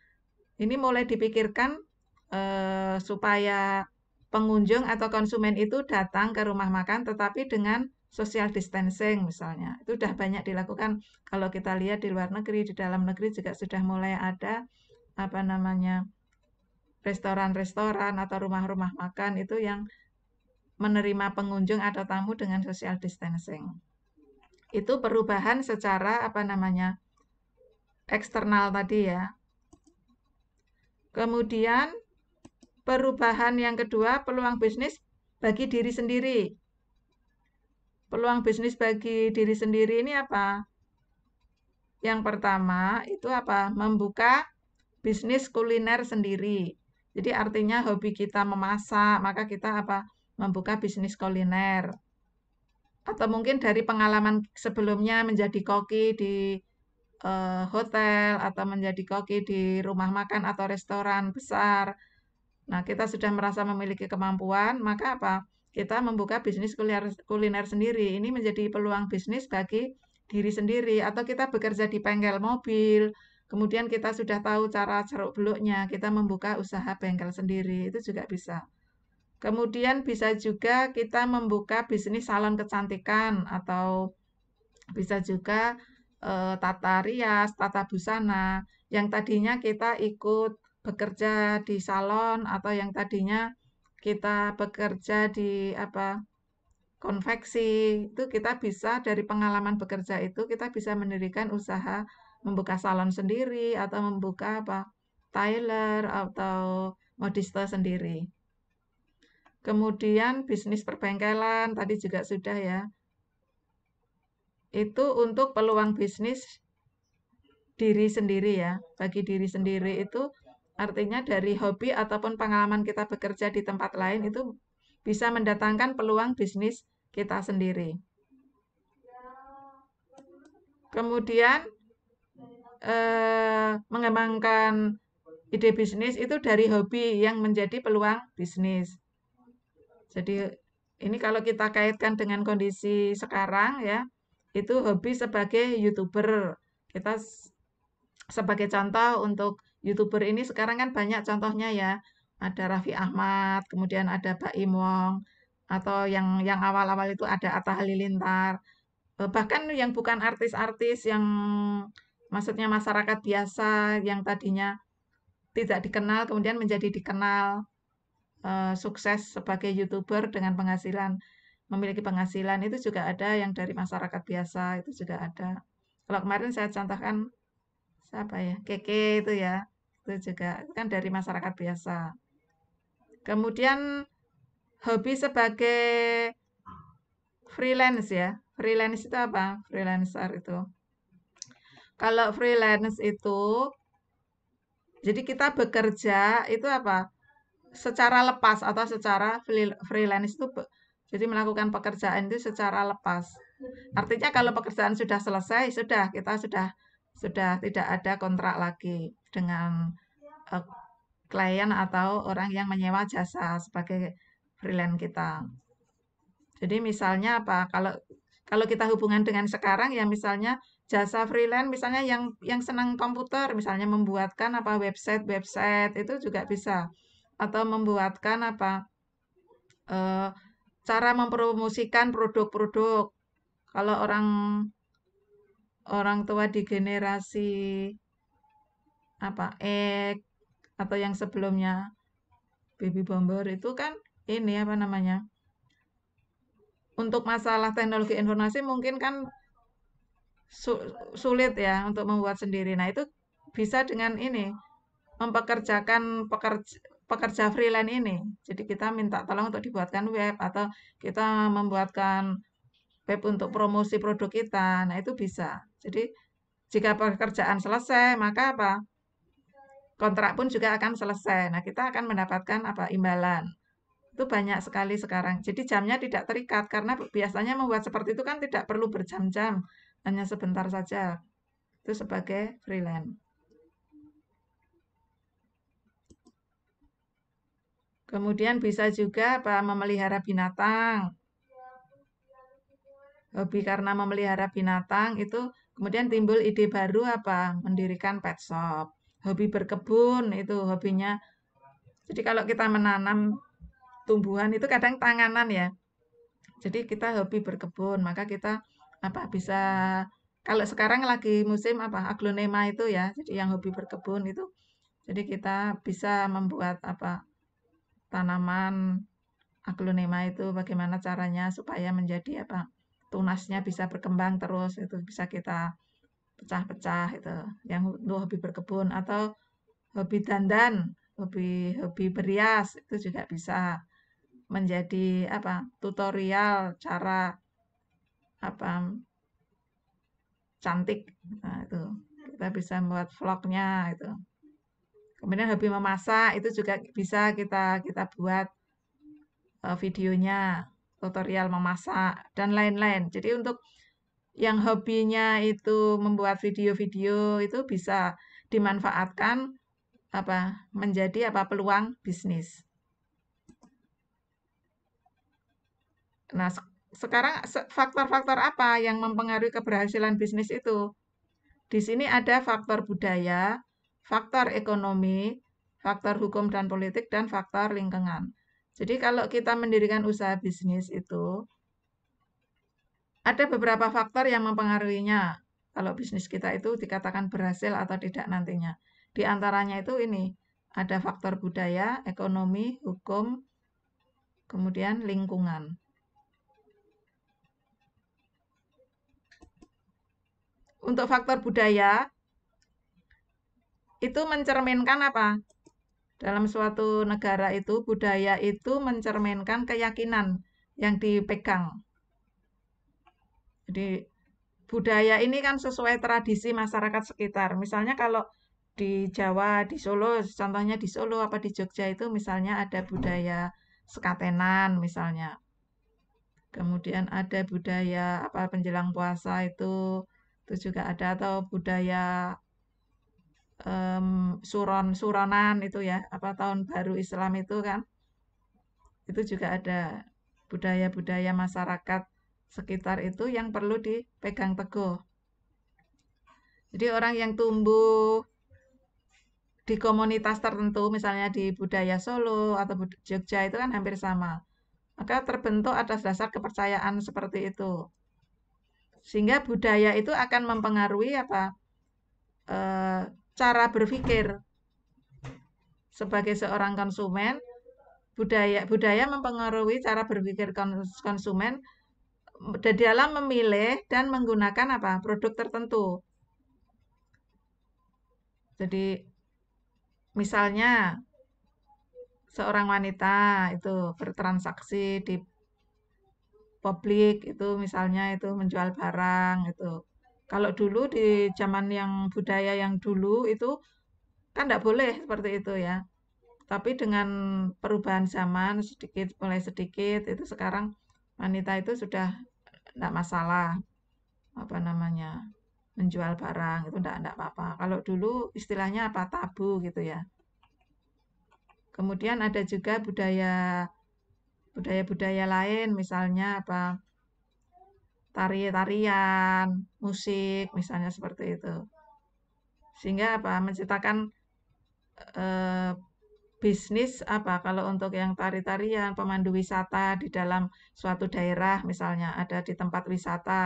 ini mulai dipikirkan eh, supaya pengunjung atau konsumen itu datang ke rumah makan tetapi dengan social distancing misalnya. Itu sudah banyak dilakukan kalau kita lihat di luar negeri, di dalam negeri juga sudah mulai ada apa namanya restoran-restoran atau rumah-rumah makan itu yang menerima pengunjung atau tamu dengan social distancing. Itu perubahan secara apa namanya? eksternal tadi ya. Kemudian perubahan yang kedua, peluang bisnis bagi diri sendiri. Peluang bisnis bagi diri sendiri ini apa? Yang pertama itu apa? Membuka bisnis kuliner sendiri. Jadi artinya hobi kita memasak, maka kita apa? Membuka bisnis kuliner. Atau mungkin dari pengalaman sebelumnya menjadi koki di Eh, hotel atau menjadi koki di rumah makan atau restoran besar. Nah, kita sudah merasa memiliki kemampuan, maka apa? Kita membuka bisnis kuliner kuliner sendiri. Ini menjadi peluang bisnis bagi diri sendiri atau kita bekerja di bengkel mobil, kemudian kita sudah tahu cara ceruk-beluknya, kita membuka usaha bengkel sendiri. Itu juga bisa. Kemudian bisa juga kita membuka bisnis salon kecantikan atau bisa juga eh, tata rias, tata busana, yang tadinya kita ikut bekerja di salon atau yang tadinya kita bekerja di apa konveksi itu kita bisa dari pengalaman bekerja itu kita bisa mendirikan usaha membuka salon sendiri atau membuka apa tailor atau modista sendiri. Kemudian bisnis perbengkelan tadi juga sudah ya itu untuk peluang bisnis diri sendiri ya. Bagi diri sendiri itu artinya dari hobi ataupun pengalaman kita bekerja di tempat lain itu bisa mendatangkan peluang bisnis kita sendiri. Kemudian eh, mengembangkan ide bisnis itu dari hobi yang menjadi peluang bisnis. Jadi ini kalau kita kaitkan dengan kondisi sekarang ya, itu hobi sebagai youtuber kita sebagai contoh untuk youtuber ini sekarang kan banyak contohnya ya ada Raffi Ahmad kemudian ada Pak Wong atau yang yang awal-awal itu ada Atta Halilintar eh, bahkan yang bukan artis-artis yang maksudnya masyarakat biasa yang tadinya tidak dikenal kemudian menjadi dikenal eh, sukses sebagai youtuber dengan penghasilan memiliki penghasilan itu juga ada yang dari masyarakat biasa itu juga ada kalau kemarin saya contohkan siapa ya keke itu ya itu juga itu kan dari masyarakat biasa kemudian hobi sebagai freelance ya freelance itu apa freelancer itu kalau freelance itu jadi kita bekerja itu apa secara lepas atau secara freelance itu jadi melakukan pekerjaan itu secara lepas. Hmm. Artinya kalau pekerjaan sudah selesai, sudah kita sudah sudah tidak ada kontrak lagi dengan uh, klien atau orang yang menyewa jasa sebagai freelance kita. Jadi misalnya apa? Kalau kalau kita hubungan dengan sekarang ya misalnya jasa freelance misalnya yang yang senang komputer misalnya membuatkan apa website-website itu juga bisa atau membuatkan apa uh, cara mempromosikan produk-produk. Kalau orang orang tua di generasi apa X atau yang sebelumnya baby bomber itu kan ini apa namanya untuk masalah teknologi informasi mungkin kan su sulit ya untuk membuat sendiri nah itu bisa dengan ini mempekerjakan pekerja pekerja freelance ini. Jadi kita minta tolong untuk dibuatkan web atau kita membuatkan web untuk promosi produk kita. Nah, itu bisa. Jadi jika pekerjaan selesai, maka apa? Kontrak pun juga akan selesai. Nah, kita akan mendapatkan apa? imbalan. Itu banyak sekali sekarang. Jadi jamnya tidak terikat karena biasanya membuat seperti itu kan tidak perlu berjam-jam, hanya sebentar saja. Itu sebagai freelance. Kemudian bisa juga apa memelihara binatang. Hobi karena memelihara binatang itu kemudian timbul ide baru apa mendirikan pet shop. Hobi berkebun itu hobinya. Jadi kalau kita menanam tumbuhan itu kadang tanganan ya. Jadi kita hobi berkebun, maka kita apa bisa kalau sekarang lagi musim apa aglonema itu ya. Jadi yang hobi berkebun itu jadi kita bisa membuat apa tanaman aglonema itu bagaimana caranya supaya menjadi apa tunasnya bisa berkembang terus itu bisa kita pecah-pecah itu yang untuk hobi berkebun atau hobi dandan hobi hobi berias itu juga bisa menjadi apa tutorial cara apa cantik nah itu kita bisa membuat vlognya itu Kemudian hobi memasak itu juga bisa kita kita buat eh, videonya, tutorial memasak dan lain-lain. Jadi untuk yang hobinya itu membuat video-video itu bisa dimanfaatkan apa menjadi apa peluang bisnis. Nah, sekarang faktor-faktor apa yang mempengaruhi keberhasilan bisnis itu? Di sini ada faktor budaya, faktor ekonomi, faktor hukum dan politik, dan faktor lingkungan. Jadi kalau kita mendirikan usaha bisnis itu, ada beberapa faktor yang mempengaruhinya. Kalau bisnis kita itu dikatakan berhasil atau tidak nantinya. Di antaranya itu ini, ada faktor budaya, ekonomi, hukum, kemudian lingkungan. Untuk faktor budaya, itu mencerminkan apa? Dalam suatu negara itu budaya itu mencerminkan keyakinan yang dipegang. Jadi budaya ini kan sesuai tradisi masyarakat sekitar. Misalnya kalau di Jawa, di Solo, contohnya di Solo apa di Jogja itu misalnya ada budaya sekatenan misalnya. Kemudian ada budaya apa penjelang puasa itu itu juga ada atau budaya um, suron suronan itu ya apa tahun baru Islam itu kan itu juga ada budaya-budaya masyarakat sekitar itu yang perlu dipegang teguh. Jadi orang yang tumbuh di komunitas tertentu, misalnya di budaya Solo atau Jogja itu kan hampir sama. Maka terbentuk atas dasar kepercayaan seperti itu. Sehingga budaya itu akan mempengaruhi apa eh, cara berpikir sebagai seorang konsumen budaya budaya mempengaruhi cara berpikir konsumen dalam memilih dan menggunakan apa produk tertentu jadi misalnya seorang wanita itu bertransaksi di publik itu misalnya itu menjual barang itu kalau dulu di zaman yang budaya yang dulu itu kan tidak boleh seperti itu ya. Tapi dengan perubahan zaman sedikit mulai sedikit itu sekarang wanita itu sudah tidak masalah apa namanya menjual barang itu tidak tidak apa-apa. Kalau dulu istilahnya apa tabu gitu ya. Kemudian ada juga budaya budaya-budaya lain misalnya apa tari-tarian, musik misalnya seperti itu. Sehingga apa? menciptakan eh, bisnis apa kalau untuk yang tari-tarian, pemandu wisata di dalam suatu daerah misalnya ada di tempat wisata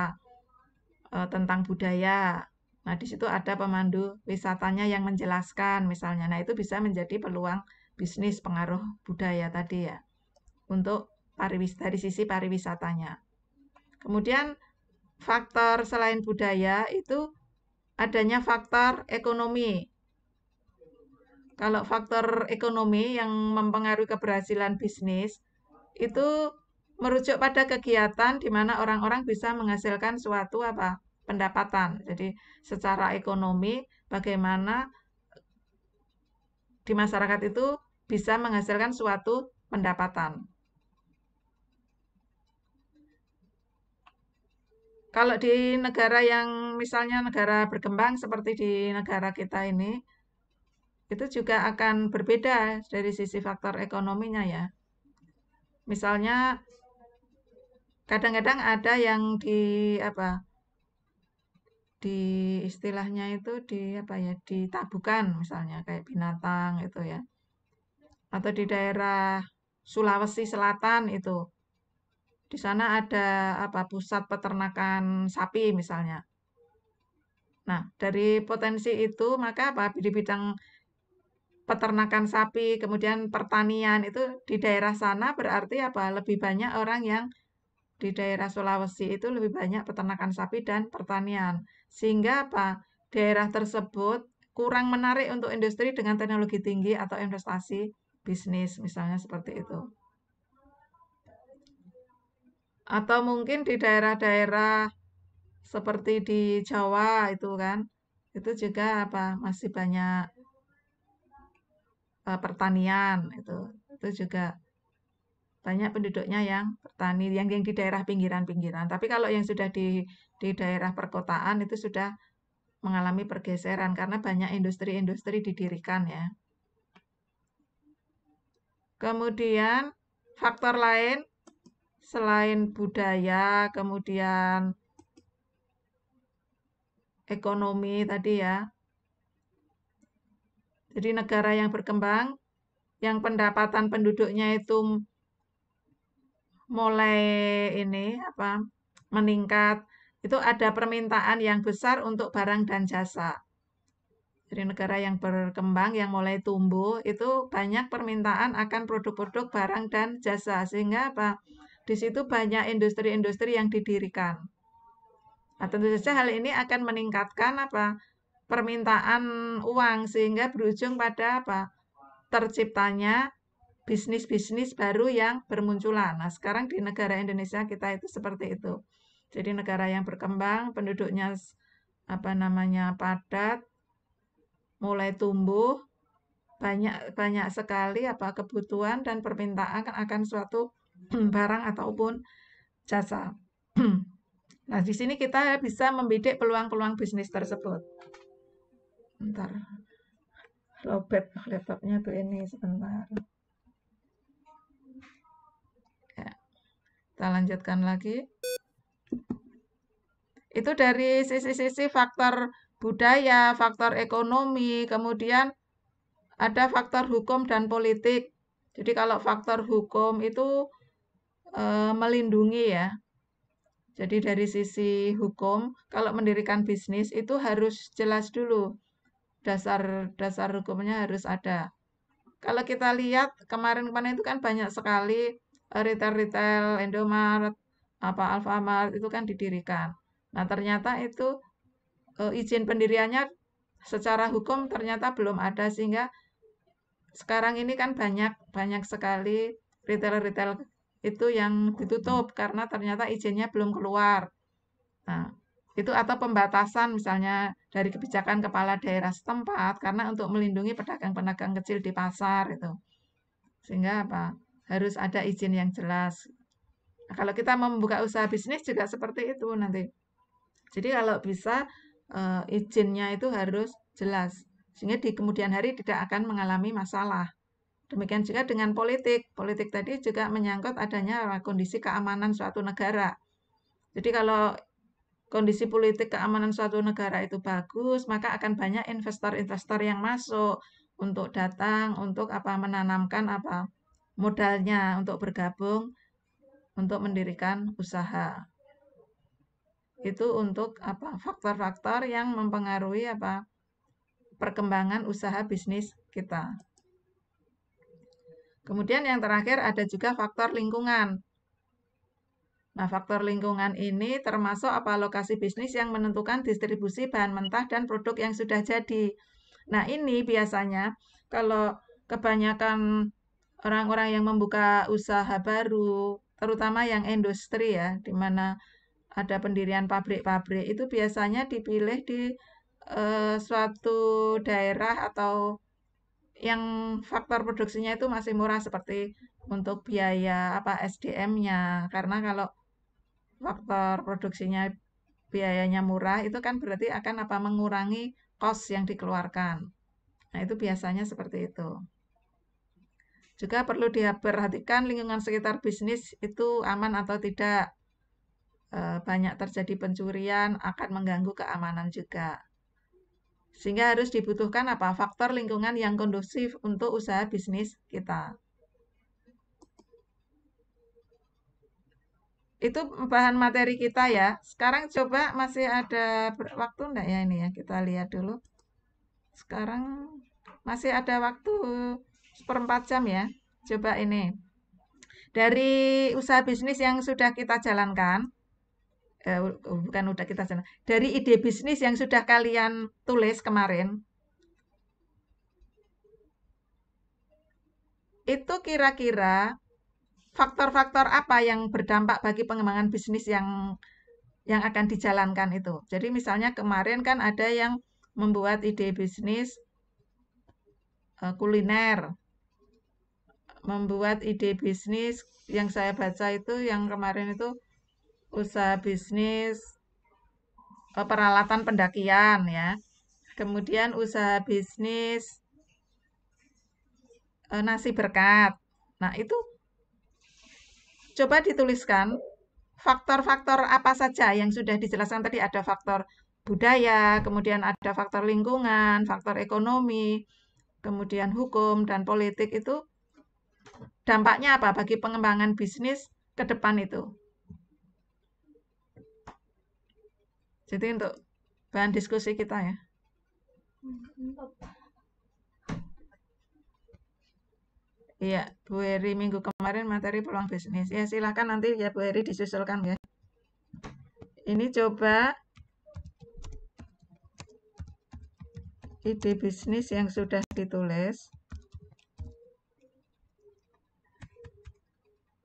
e, tentang budaya. Nah, di situ ada pemandu wisatanya yang menjelaskan misalnya. Nah, itu bisa menjadi peluang bisnis pengaruh budaya tadi ya. Untuk pariwisata dari sisi pariwisatanya. Kemudian faktor selain budaya itu adanya faktor ekonomi. Kalau faktor ekonomi yang mempengaruhi keberhasilan bisnis itu merujuk pada kegiatan di mana orang-orang bisa menghasilkan suatu apa? pendapatan. Jadi secara ekonomi bagaimana di masyarakat itu bisa menghasilkan suatu pendapatan. Kalau di negara yang misalnya negara berkembang seperti di negara kita ini, itu juga akan berbeda dari sisi faktor ekonominya ya. Misalnya kadang-kadang ada yang di apa? di istilahnya itu di apa ya ditabukan misalnya kayak binatang itu ya atau di daerah Sulawesi Selatan itu di sana ada apa pusat peternakan sapi misalnya. Nah, dari potensi itu maka apa di bidang peternakan sapi, kemudian pertanian itu di daerah sana berarti apa lebih banyak orang yang di daerah Sulawesi itu lebih banyak peternakan sapi dan pertanian. Sehingga apa? Daerah tersebut kurang menarik untuk industri dengan teknologi tinggi atau investasi bisnis misalnya seperti itu. Atau mungkin di daerah-daerah seperti di Jawa itu kan, itu juga apa masih banyak uh, pertanian itu, itu juga banyak penduduknya yang petani, yang yang di daerah pinggiran-pinggiran. Tapi kalau yang sudah di di daerah perkotaan itu sudah mengalami pergeseran karena banyak industri-industri didirikan ya. Kemudian faktor lain selain budaya, kemudian ekonomi tadi ya. Jadi negara yang berkembang, yang pendapatan penduduknya itu mulai ini apa meningkat, itu ada permintaan yang besar untuk barang dan jasa. Jadi negara yang berkembang, yang mulai tumbuh, itu banyak permintaan akan produk-produk barang dan jasa. Sehingga apa? di situ banyak industri-industri yang didirikan. Nah, tentu saja hal ini akan meningkatkan apa permintaan uang sehingga berujung pada apa terciptanya bisnis-bisnis baru yang bermunculan. Nah, sekarang di negara Indonesia kita itu seperti itu. Jadi negara yang berkembang, penduduknya apa namanya padat, mulai tumbuh, banyak banyak sekali apa kebutuhan dan permintaan akan suatu barang ataupun jasa. nah, di sini kita bisa membidik peluang-peluang bisnis tersebut. Bentar. Robert laptopnya tuh ini sebentar. Ya. Kita lanjutkan lagi. Itu dari sisi-sisi faktor budaya, faktor ekonomi, kemudian ada faktor hukum dan politik. Jadi kalau faktor hukum itu uh, melindungi ya. Jadi dari sisi hukum, kalau mendirikan bisnis itu harus jelas dulu dasar-dasar hukumnya harus ada. Kalau kita lihat kemarin-kemarin itu kan banyak sekali eh, retail-retail, Indomaret, apa Alfamart itu kan didirikan. Nah, ternyata itu e, izin pendiriannya secara hukum ternyata belum ada sehingga sekarang ini kan banyak banyak sekali retail-retail itu yang ditutup karena ternyata izinnya belum keluar. Nah, itu atau pembatasan misalnya dari kebijakan kepala daerah setempat karena untuk melindungi pedagang-pedagang kecil di pasar itu. Sehingga apa? Harus ada izin yang jelas. Nah, kalau kita membuka usaha bisnis juga seperti itu nanti. Jadi kalau bisa eh, izinnya itu harus jelas sehingga di kemudian hari tidak akan mengalami masalah. Demikian juga dengan politik. Politik tadi juga menyangkut adanya kondisi keamanan suatu negara. Jadi kalau kondisi politik keamanan suatu negara itu bagus, maka akan banyak investor-investor yang masuk untuk datang, untuk apa menanamkan apa modalnya untuk bergabung untuk mendirikan usaha. Itu untuk apa faktor-faktor yang mempengaruhi apa perkembangan usaha bisnis kita. Kemudian yang terakhir ada juga faktor lingkungan. Nah, faktor lingkungan ini termasuk apa lokasi bisnis yang menentukan distribusi bahan mentah dan produk yang sudah jadi. Nah, ini biasanya kalau kebanyakan orang-orang yang membuka usaha baru, terutama yang industri ya, di mana ada pendirian pabrik-pabrik, itu biasanya dipilih di eh, suatu daerah atau yang faktor produksinya itu masih murah seperti untuk biaya apa SDM-nya karena kalau faktor produksinya biayanya murah itu kan berarti akan apa mengurangi kos yang dikeluarkan. Nah, itu biasanya seperti itu. Juga perlu diperhatikan lingkungan sekitar bisnis itu aman atau tidak. Eh, banyak terjadi pencurian akan mengganggu keamanan juga. Sehingga harus dibutuhkan apa? Faktor lingkungan yang kondusif untuk usaha bisnis kita. Itu bahan materi kita ya. Sekarang coba masih ada waktu enggak ya ini ya? Kita lihat dulu. Sekarang masih ada waktu seperempat jam ya. Coba ini. Dari usaha bisnis yang sudah kita jalankan, uh, bukan udah kita sana dari ide bisnis yang sudah kalian tulis kemarin itu kira-kira faktor-faktor apa yang berdampak bagi pengembangan bisnis yang yang akan dijalankan itu. Jadi misalnya kemarin kan ada yang membuat ide bisnis eh, kuliner, membuat ide bisnis yang saya baca itu yang kemarin itu usaha bisnis eh, peralatan pendakian ya. Kemudian usaha bisnis eh, nasi berkat. Nah, itu coba dituliskan faktor-faktor apa saja yang sudah dijelaskan tadi ada faktor budaya, kemudian ada faktor lingkungan, faktor ekonomi, kemudian hukum dan politik itu dampaknya apa bagi pengembangan bisnis ke depan itu. Jadi untuk bahan diskusi kita ya. Iya, Bu Eri minggu kemarin materi peluang bisnis. Ya, silahkan nanti ya Bu Eri disusulkan ya. Ini coba ide bisnis yang sudah ditulis.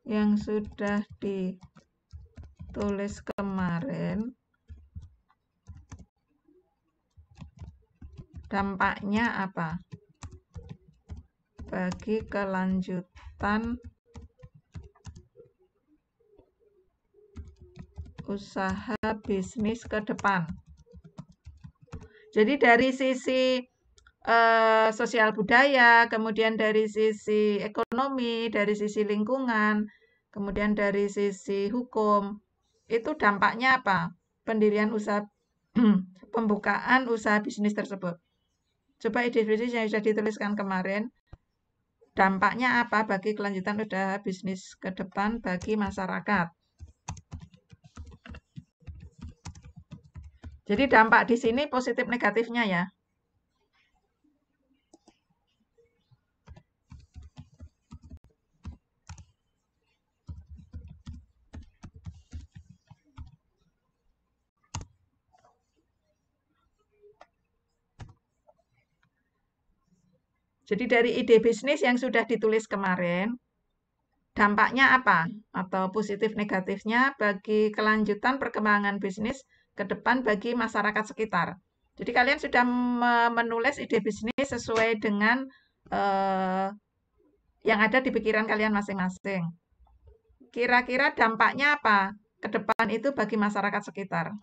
Yang sudah ditulis kemarin. dampaknya apa bagi kelanjutan usaha bisnis ke depan. Jadi dari sisi eh, sosial budaya, kemudian dari sisi ekonomi, dari sisi lingkungan, kemudian dari sisi hukum, itu dampaknya apa? Pendirian usaha pembukaan usaha bisnis tersebut. Coba ide-ide yang sudah dituliskan kemarin, dampaknya apa bagi kelanjutan usaha bisnis ke depan bagi masyarakat? Jadi dampak di sini positif negatifnya ya. Jadi dari ide bisnis yang sudah ditulis kemarin, dampaknya apa? Atau positif negatifnya bagi kelanjutan perkembangan bisnis ke depan bagi masyarakat sekitar. Jadi kalian sudah menulis ide bisnis sesuai dengan eh, yang ada di pikiran kalian masing-masing. Kira-kira dampaknya apa ke depan itu bagi masyarakat sekitar?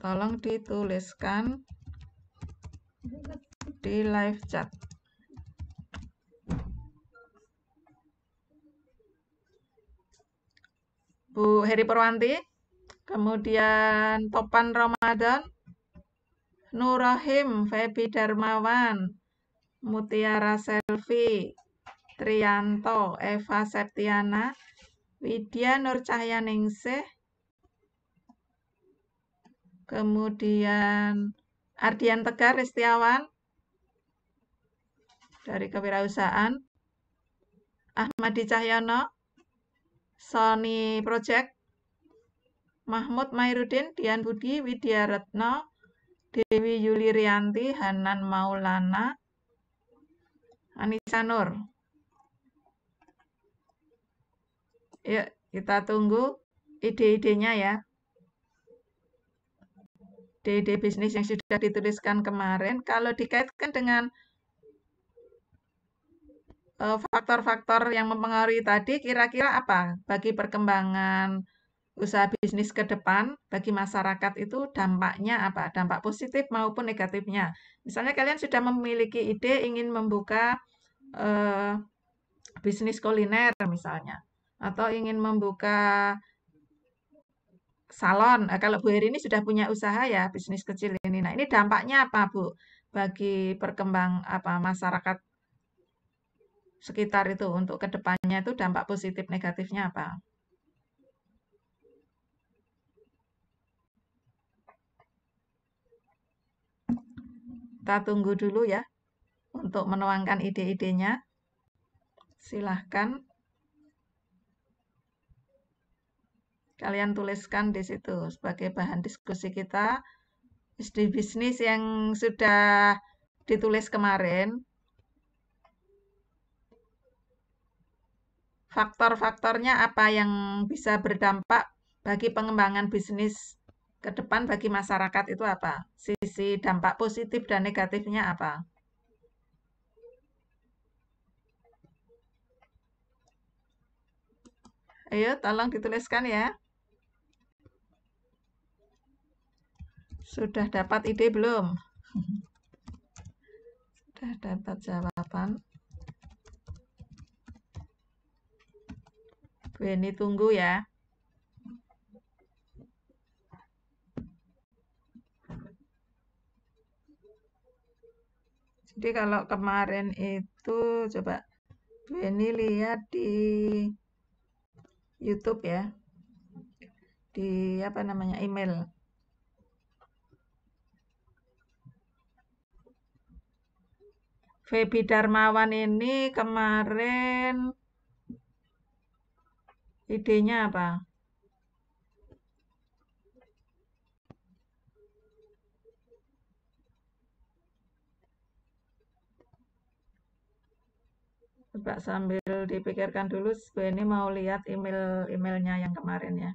Tolong dituliskan di live chat. Bu Heri Perwanti, kemudian Topan Ramadan, Nurahim, Febi Darmawan, Mutiara Selvi, Trianto, Eva Septiana, Widya Nur Cahyaningsih, kemudian Ardian Tegar Ristiawan, dari kewirausahaan, Ahmadi Cahyono, Sony Project, Mahmud Mairudin, Dian Budi, Widya Dewi Yuli Rianti, Hanan Maulana, Anissa Nur. Yuk, ya, kita tunggu ide-idenya ya. Ide-ide bisnis yang sudah dituliskan kemarin, kalau dikaitkan dengan Eh, faktor-faktor yang mempengaruhi tadi kira-kira apa bagi perkembangan usaha bisnis ke depan bagi masyarakat itu dampaknya apa? Dampak positif maupun negatifnya. Misalnya kalian sudah memiliki ide ingin membuka eh, bisnis kuliner misalnya atau ingin membuka salon. Nah, kalau Bu Heri ini sudah punya usaha ya bisnis kecil ini. Nah, ini dampaknya apa, Bu? Bagi perkembang apa masyarakat sekitar itu untuk kedepannya itu dampak positif negatifnya apa? Kita tunggu dulu ya untuk menuangkan ide-idenya. Silahkan kalian tuliskan di situ sebagai bahan diskusi kita. bisnis bisnis yang sudah ditulis kemarin faktor-faktornya apa yang bisa berdampak bagi pengembangan bisnis ke depan bagi masyarakat itu apa? Sisi dampak positif dan negatifnya apa? Ayo, tolong dituliskan ya. Sudah dapat ide belum? Sudah dapat jawaban. Benny tunggu ya. Jadi kalau kemarin itu coba Benny lihat di YouTube ya. Di apa namanya email. Febi Darmawan ini kemarin Idenya apa? Coba sambil dipikirkan dulu, Bu ini mau lihat email-emailnya yang kemarin ya.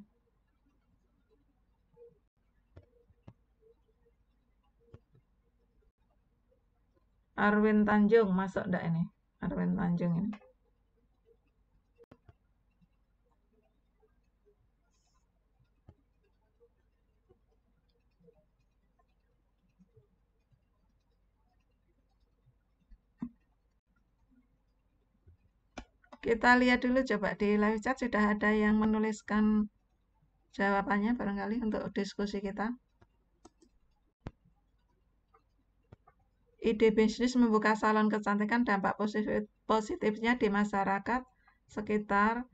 Arwin Tanjung masuk enggak ini? Arwin Tanjung ini. Kita lihat dulu coba di live chat sudah ada yang menuliskan jawabannya barangkali untuk diskusi kita. Ide bisnis membuka salon kecantikan dampak positif, positifnya di masyarakat sekitar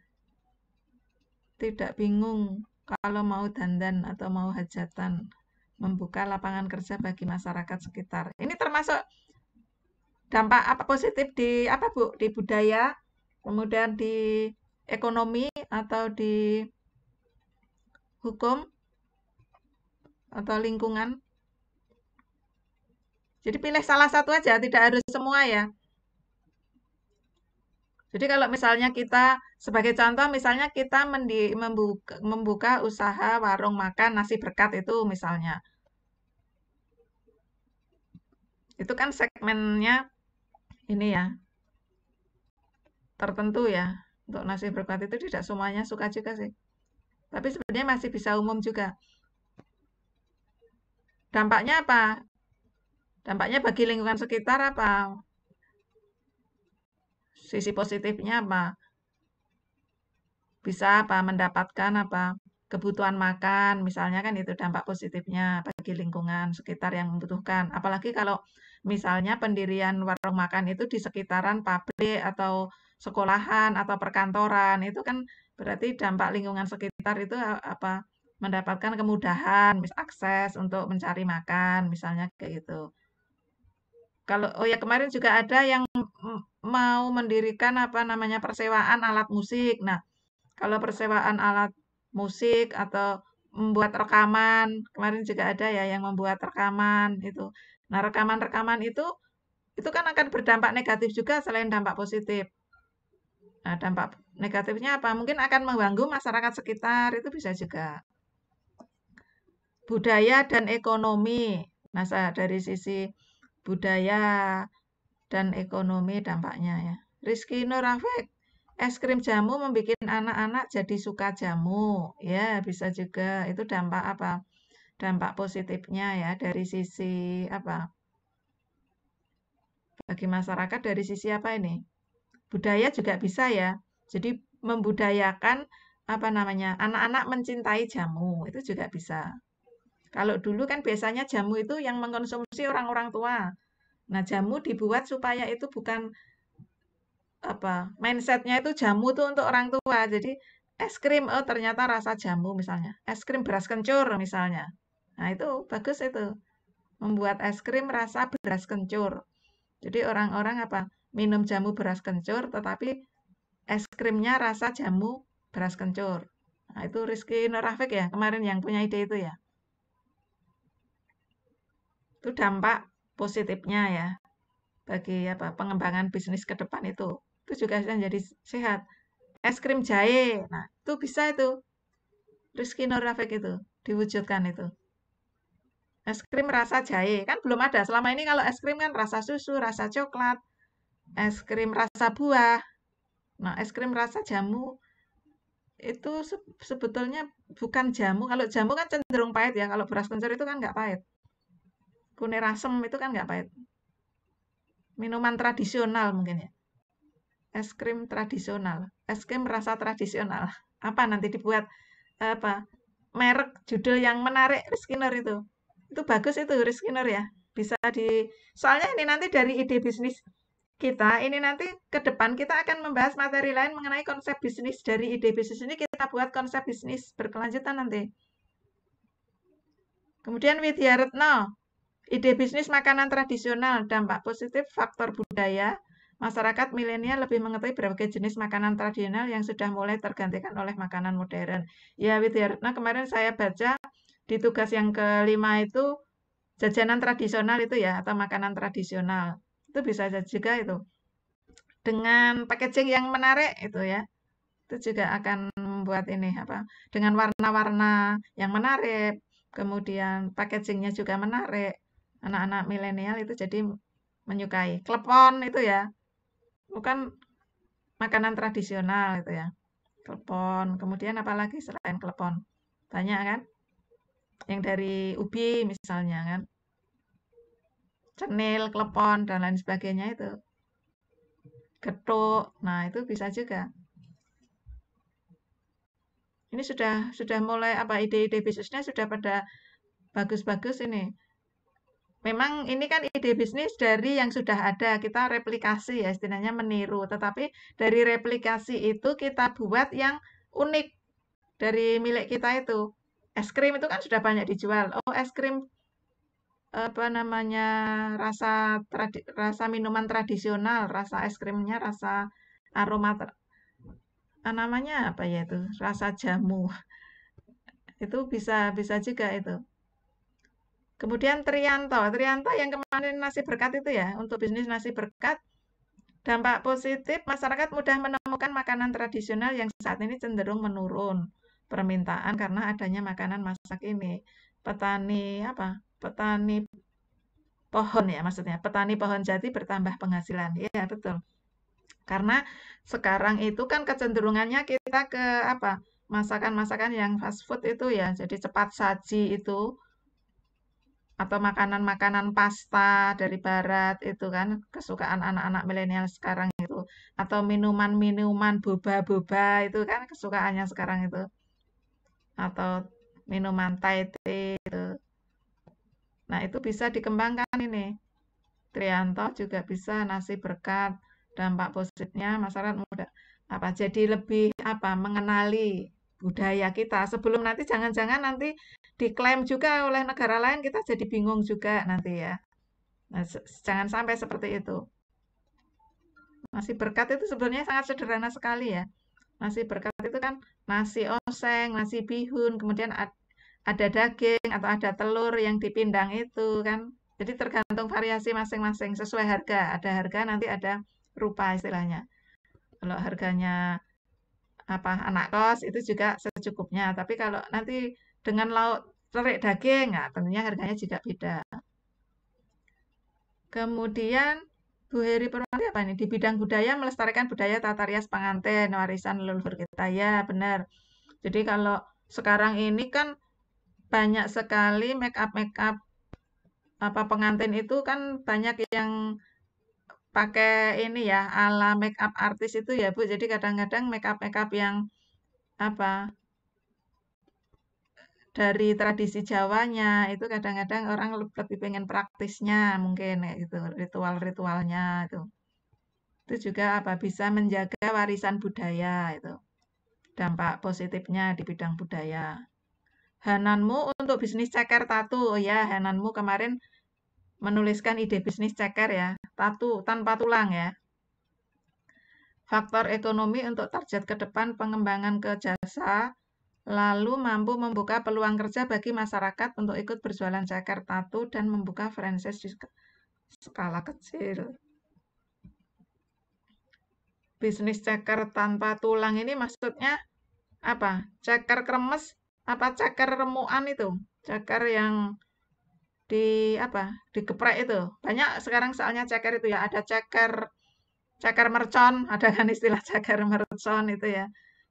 tidak bingung kalau mau dandan atau mau hajatan membuka lapangan kerja bagi masyarakat sekitar. Ini termasuk dampak apa positif di apa Bu? Di budaya, Kemudian di ekonomi atau di hukum atau lingkungan. Jadi pilih salah satu aja, tidak harus semua ya. Jadi kalau misalnya kita sebagai contoh misalnya kita mendi, membuka, membuka usaha warung makan nasi berkat itu misalnya. Itu kan segmennya ini ya, tertentu ya untuk nasi berkuah itu tidak semuanya suka juga sih tapi sebenarnya masih bisa umum juga dampaknya apa dampaknya bagi lingkungan sekitar apa sisi positifnya apa bisa apa mendapatkan apa kebutuhan makan misalnya kan itu dampak positifnya bagi lingkungan sekitar yang membutuhkan apalagi kalau misalnya pendirian warung makan itu di sekitaran pabrik atau sekolahan atau perkantoran itu kan berarti dampak lingkungan sekitar itu eh, apa mendapatkan kemudahan, mis akses untuk mencari makan, misalnya kayak gitu. Kalau oh ya kemarin juga ada yang mau mendirikan apa namanya persewaan alat musik. Nah, kalau persewaan alat musik atau membuat rekaman, kemarin juga ada ya yang membuat rekaman itu. Nah, rekaman-rekaman itu itu kan akan berdampak negatif juga selain dampak positif. Nah, dampak negatifnya apa? Mungkin akan mengganggu masyarakat sekitar, itu bisa juga. Budaya dan ekonomi. Nah, dari sisi budaya dan ekonomi dampaknya ya. Rizky Nurafik, es krim jamu membuat anak-anak jadi suka jamu. Ya, bisa juga. Itu dampak apa? Dampak positifnya ya dari sisi apa? Bagi masyarakat dari sisi apa ini? budaya juga bisa ya. Jadi membudayakan apa namanya anak-anak mencintai jamu itu juga bisa. Kalau dulu kan biasanya jamu itu yang mengkonsumsi orang-orang tua. Nah jamu dibuat supaya itu bukan apa mindsetnya itu jamu tuh untuk orang tua. Jadi es krim oh ternyata rasa jamu misalnya, es krim beras kencur misalnya. Nah itu bagus itu membuat es krim rasa beras kencur. Jadi orang-orang apa minum jamu beras kencur tetapi es krimnya rasa jamu beras kencur. Nah, itu Rizky Norafik ya kemarin yang punya ide itu ya. Itu dampak positifnya ya bagi apa pengembangan bisnis ke depan itu. Itu juga yang jadi sehat. Es krim jahe. Nah, itu bisa itu. Rizky Norafik itu diwujudkan itu. Es krim rasa jahe kan belum ada. Selama ini kalau es krim kan rasa susu, rasa coklat, es krim rasa buah. Nah, es krim rasa jamu itu sebetulnya bukan jamu. Kalau jamu kan cenderung pahit ya. Kalau beras kencur itu kan nggak pahit. Kunir asem itu kan nggak pahit. Minuman tradisional mungkin ya. Es krim tradisional. Es krim rasa tradisional. Apa nanti dibuat apa merek judul yang menarik riskiner itu. Itu bagus itu riskiner ya. Bisa di soalnya ini nanti dari ide bisnis kita ini nanti ke depan kita akan membahas materi lain mengenai konsep bisnis dari ide bisnis ini kita buat konsep bisnis berkelanjutan nanti. Kemudian Widya Retno, ide bisnis makanan tradisional, dampak positif faktor budaya, masyarakat milenial lebih mengetahui berbagai jenis makanan tradisional yang sudah mulai tergantikan oleh makanan modern. Ya Widya Retno, kemarin saya baca di tugas yang kelima itu jajanan tradisional itu ya atau makanan tradisional itu bisa saja juga itu dengan packaging yang menarik itu ya itu juga akan membuat ini apa dengan warna-warna yang menarik kemudian packagingnya juga menarik anak-anak milenial itu jadi menyukai klepon itu ya bukan makanan tradisional itu ya klepon kemudian apalagi selain klepon banyak kan yang dari ubi misalnya kan cenil, klepon, dan lain sebagainya itu. Getuk, nah itu bisa juga. Ini sudah sudah mulai apa ide-ide bisnisnya sudah pada bagus-bagus ini. Memang ini kan ide bisnis dari yang sudah ada, kita replikasi ya istilahnya meniru. Tetapi dari replikasi itu kita buat yang unik dari milik kita itu. Es krim itu kan sudah banyak dijual. Oh, es krim apa namanya rasa tradi, rasa minuman tradisional, rasa es krimnya, rasa aroma namanya apa ya itu, rasa jamu. Itu bisa bisa juga itu. Kemudian Trianto, Trianto yang kemarin nasi berkat itu ya, untuk bisnis nasi berkat dampak positif masyarakat mudah menemukan makanan tradisional yang saat ini cenderung menurun permintaan karena adanya makanan masak ini. Petani apa? petani pohon ya maksudnya petani pohon jati bertambah penghasilan ya betul karena sekarang itu kan kecenderungannya kita ke apa masakan-masakan yang fast food itu ya jadi cepat saji itu atau makanan-makanan pasta dari barat itu kan kesukaan anak-anak milenial sekarang itu atau minuman-minuman boba-boba itu kan kesukaannya sekarang itu atau minuman Thai tea itu Nah, itu bisa dikembangkan ini. Trianto juga bisa nasi berkat. Dampak positifnya masyarakat muda apa jadi lebih apa mengenali budaya kita. Sebelum nanti jangan-jangan nanti diklaim juga oleh negara lain kita jadi bingung juga nanti ya. Nah, jangan sampai seperti itu. Nasi berkat itu sebenarnya sangat sederhana sekali ya. Nasi berkat itu kan nasi oseng, nasi bihun, kemudian ada daging atau ada telur yang dipindang itu kan. Jadi tergantung variasi masing-masing sesuai harga. Ada harga nanti ada rupa istilahnya. Kalau harganya apa anak kos itu juga secukupnya. Tapi kalau nanti dengan lauk terik daging, nah, tentunya harganya juga beda. Kemudian Bu Heri Permati apa ini? Di bidang budaya melestarikan budaya tata rias pengantin, warisan leluhur kita. Ya, benar. Jadi kalau sekarang ini kan banyak sekali make up make up apa pengantin itu kan banyak yang pakai ini ya ala make up artis itu ya Bu. Jadi kadang-kadang make up make up yang apa dari tradisi Jawanya itu kadang-kadang orang lebih pengen praktisnya mungkin itu ritual-ritualnya itu itu juga apa bisa menjaga warisan budaya itu dampak positifnya di bidang budaya Hananmu untuk bisnis ceker tato Oh ya, Hananmu kemarin menuliskan ide bisnis ceker ya. tato tanpa tulang ya. Faktor ekonomi untuk target ke depan pengembangan ke jasa lalu mampu membuka peluang kerja bagi masyarakat untuk ikut berjualan ceker tato dan membuka franchise di skala kecil. Bisnis ceker tanpa tulang ini maksudnya apa? Ceker kremes apa cakar remuan itu cakar yang di apa digeprek itu banyak sekarang soalnya cakar itu ya ada cakar cakar mercon ada kan istilah cakar mercon itu ya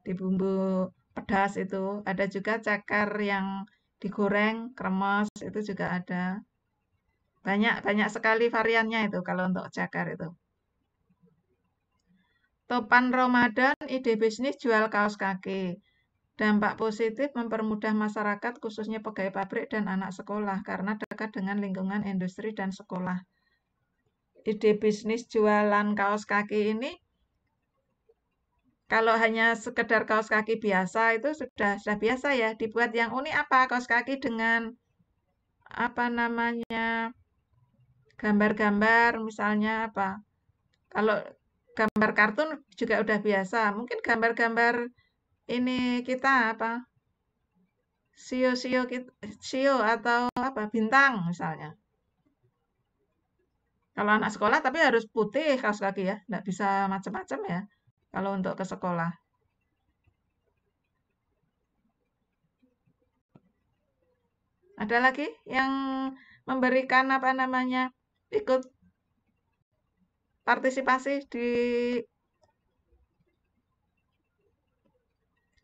di bumbu pedas itu ada juga cakar yang digoreng kremes itu juga ada banyak banyak sekali variannya itu kalau untuk cakar itu topan Ramadan ide bisnis jual kaos kaki Dampak positif mempermudah masyarakat khususnya pegawai pabrik dan anak sekolah karena dekat dengan lingkungan industri dan sekolah. Ide bisnis jualan kaos kaki ini kalau hanya sekedar kaos kaki biasa itu sudah sudah biasa ya dibuat yang unik apa kaos kaki dengan apa namanya gambar-gambar misalnya apa kalau gambar kartun juga udah biasa mungkin gambar-gambar ini kita apa sio sio sio atau apa bintang misalnya kalau anak sekolah tapi harus putih kaos lagi ya nggak bisa macam-macam ya kalau untuk ke sekolah ada lagi yang memberikan apa namanya ikut partisipasi di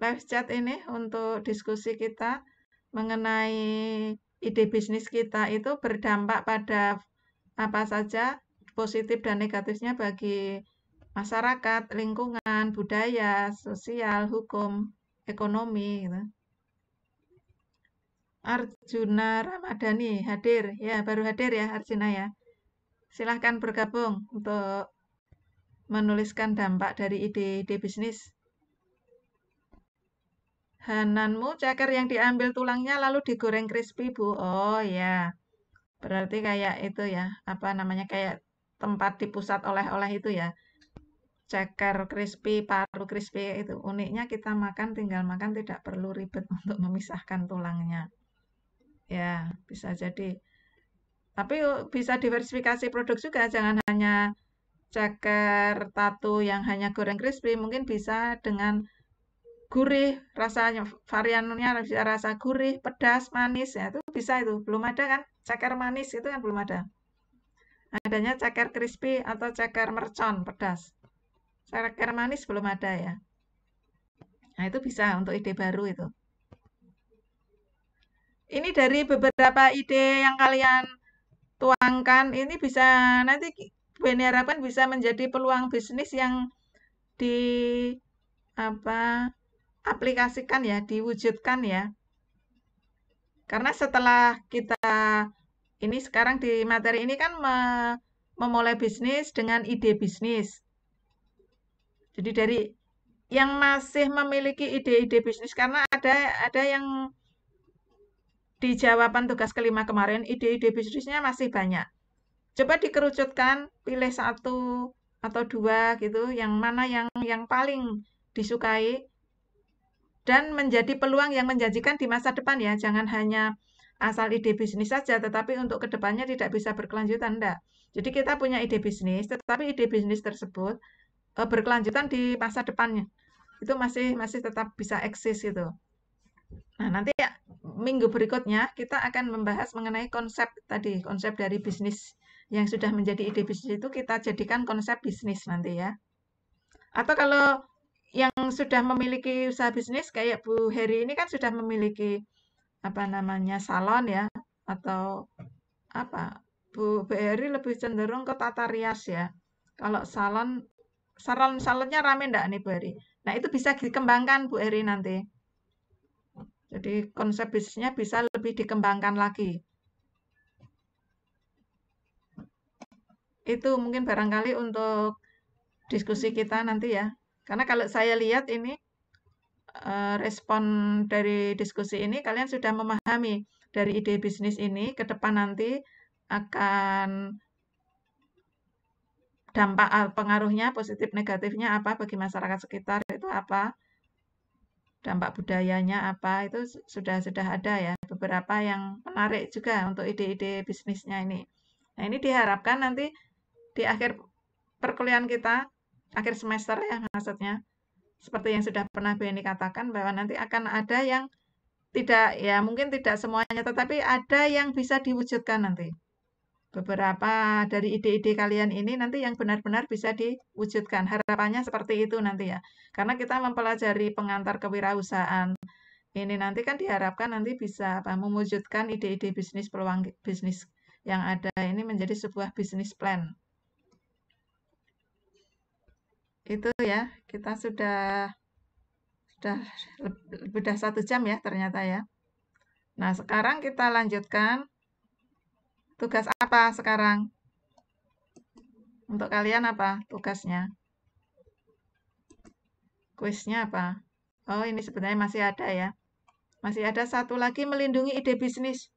live chat ini untuk diskusi kita mengenai ide bisnis kita itu berdampak pada apa saja positif dan negatifnya bagi masyarakat, lingkungan, budaya, sosial, hukum, ekonomi gitu. Arjuna Ramadhani hadir ya baru hadir ya Arjuna ya silahkan bergabung untuk menuliskan dampak dari ide-ide bisnis Hananmu ceker yang diambil tulangnya lalu digoreng crispy, Bu. Oh ya. Berarti kayak itu ya, apa namanya kayak tempat di pusat oleh-oleh itu ya. Ceker crispy, paru crispy itu. Uniknya kita makan tinggal makan tidak perlu ribet untuk memisahkan tulangnya. Ya, bisa jadi. Tapi oh, bisa diversifikasi produk juga, jangan hanya ceker tatu yang hanya goreng crispy, mungkin bisa dengan gurih rasanya variannya bisa rasa gurih pedas manis ya itu bisa itu belum ada kan ceker manis itu kan belum ada adanya ceker crispy atau ceker mercon pedas ceker manis belum ada ya nah itu bisa untuk ide baru itu ini dari beberapa ide yang kalian tuangkan ini bisa nanti Beni harapkan bisa menjadi peluang bisnis yang di apa aplikasikan ya, diwujudkan ya. Karena setelah kita ini sekarang di materi ini kan me, memulai bisnis dengan ide bisnis. Jadi dari yang masih memiliki ide-ide bisnis karena ada ada yang di jawaban tugas kelima kemarin ide-ide bisnisnya masih banyak. Coba dikerucutkan, pilih satu atau dua gitu, yang mana yang yang paling disukai dan menjadi peluang yang menjanjikan di masa depan ya. Jangan hanya asal ide bisnis saja, tetapi untuk kedepannya tidak bisa berkelanjutan, enggak. Jadi kita punya ide bisnis, tetapi ide bisnis tersebut eh, berkelanjutan di masa depannya. Itu masih masih tetap bisa eksis itu. Nah, nanti ya, minggu berikutnya kita akan membahas mengenai konsep tadi, konsep dari bisnis yang sudah menjadi ide bisnis itu kita jadikan konsep bisnis nanti ya. Atau kalau yang sudah memiliki usaha bisnis kayak Bu Heri ini kan sudah memiliki apa namanya salon ya atau apa Bu, Heri lebih cenderung ke tata rias ya. Kalau salon salon salonnya rame enggak nih Bu Heri? Nah, itu bisa dikembangkan Bu Heri nanti. Jadi konsep bisnisnya bisa lebih dikembangkan lagi. Itu mungkin barangkali untuk diskusi kita nanti ya. Karena kalau saya lihat ini eh, respon dari diskusi ini kalian sudah memahami dari ide bisnis ini ke depan nanti akan dampak eh, pengaruhnya positif negatifnya apa bagi masyarakat sekitar itu apa dampak budayanya apa itu sudah sudah ada ya beberapa yang menarik juga untuk ide-ide bisnisnya ini. Nah ini diharapkan nanti di akhir perkuliahan kita akhir semester ya maksudnya seperti yang sudah pernah Benny katakan bahwa nanti akan ada yang tidak ya mungkin tidak semuanya tetapi ada yang bisa diwujudkan nanti beberapa dari ide-ide kalian ini nanti yang benar-benar bisa diwujudkan harapannya seperti itu nanti ya karena kita mempelajari pengantar kewirausahaan ini nanti kan diharapkan nanti bisa apa, mewujudkan ide-ide bisnis peluang bisnis yang ada ini menjadi sebuah bisnis plan itu ya kita sudah sudah sudah satu jam ya ternyata ya nah sekarang kita lanjutkan tugas apa sekarang untuk kalian apa tugasnya kuisnya apa oh ini sebenarnya masih ada ya masih ada satu lagi melindungi ide bisnis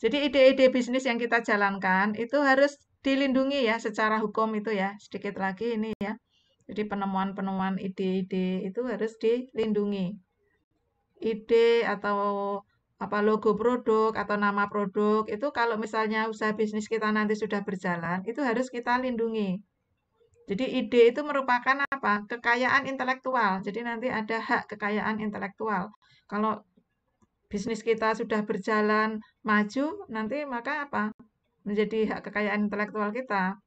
jadi ide-ide bisnis yang kita jalankan itu harus dilindungi ya secara hukum itu ya sedikit lagi ini ya jadi penemuan-penemuan ide-ide itu harus dilindungi ide atau apa logo produk atau nama produk itu kalau misalnya usaha bisnis kita nanti sudah berjalan itu harus kita lindungi jadi ide itu merupakan apa kekayaan intelektual jadi nanti ada hak kekayaan intelektual kalau bisnis kita sudah berjalan maju nanti maka apa menjadi hak kekayaan intelektual kita.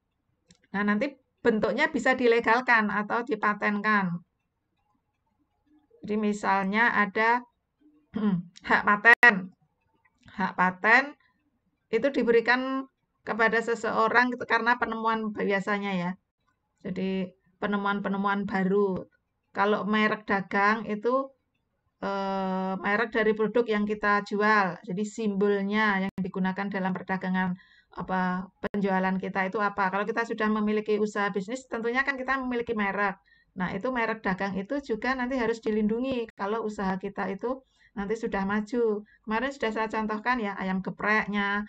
Nah, nanti bentuknya bisa dilegalkan atau dipatenkan. Jadi misalnya ada hak paten. Hak paten itu diberikan kepada seseorang gitu karena penemuan biasanya ya. Jadi penemuan-penemuan baru. Kalau merek dagang itu eh, merek dari produk yang kita jual. Jadi simbolnya yang digunakan dalam perdagangan apa penjualan kita itu apa. Kalau kita sudah memiliki usaha bisnis, tentunya kan kita memiliki merek. Nah, itu merek dagang itu juga nanti harus dilindungi kalau usaha kita itu nanti sudah maju. Kemarin sudah saya contohkan ya ayam gepreknya,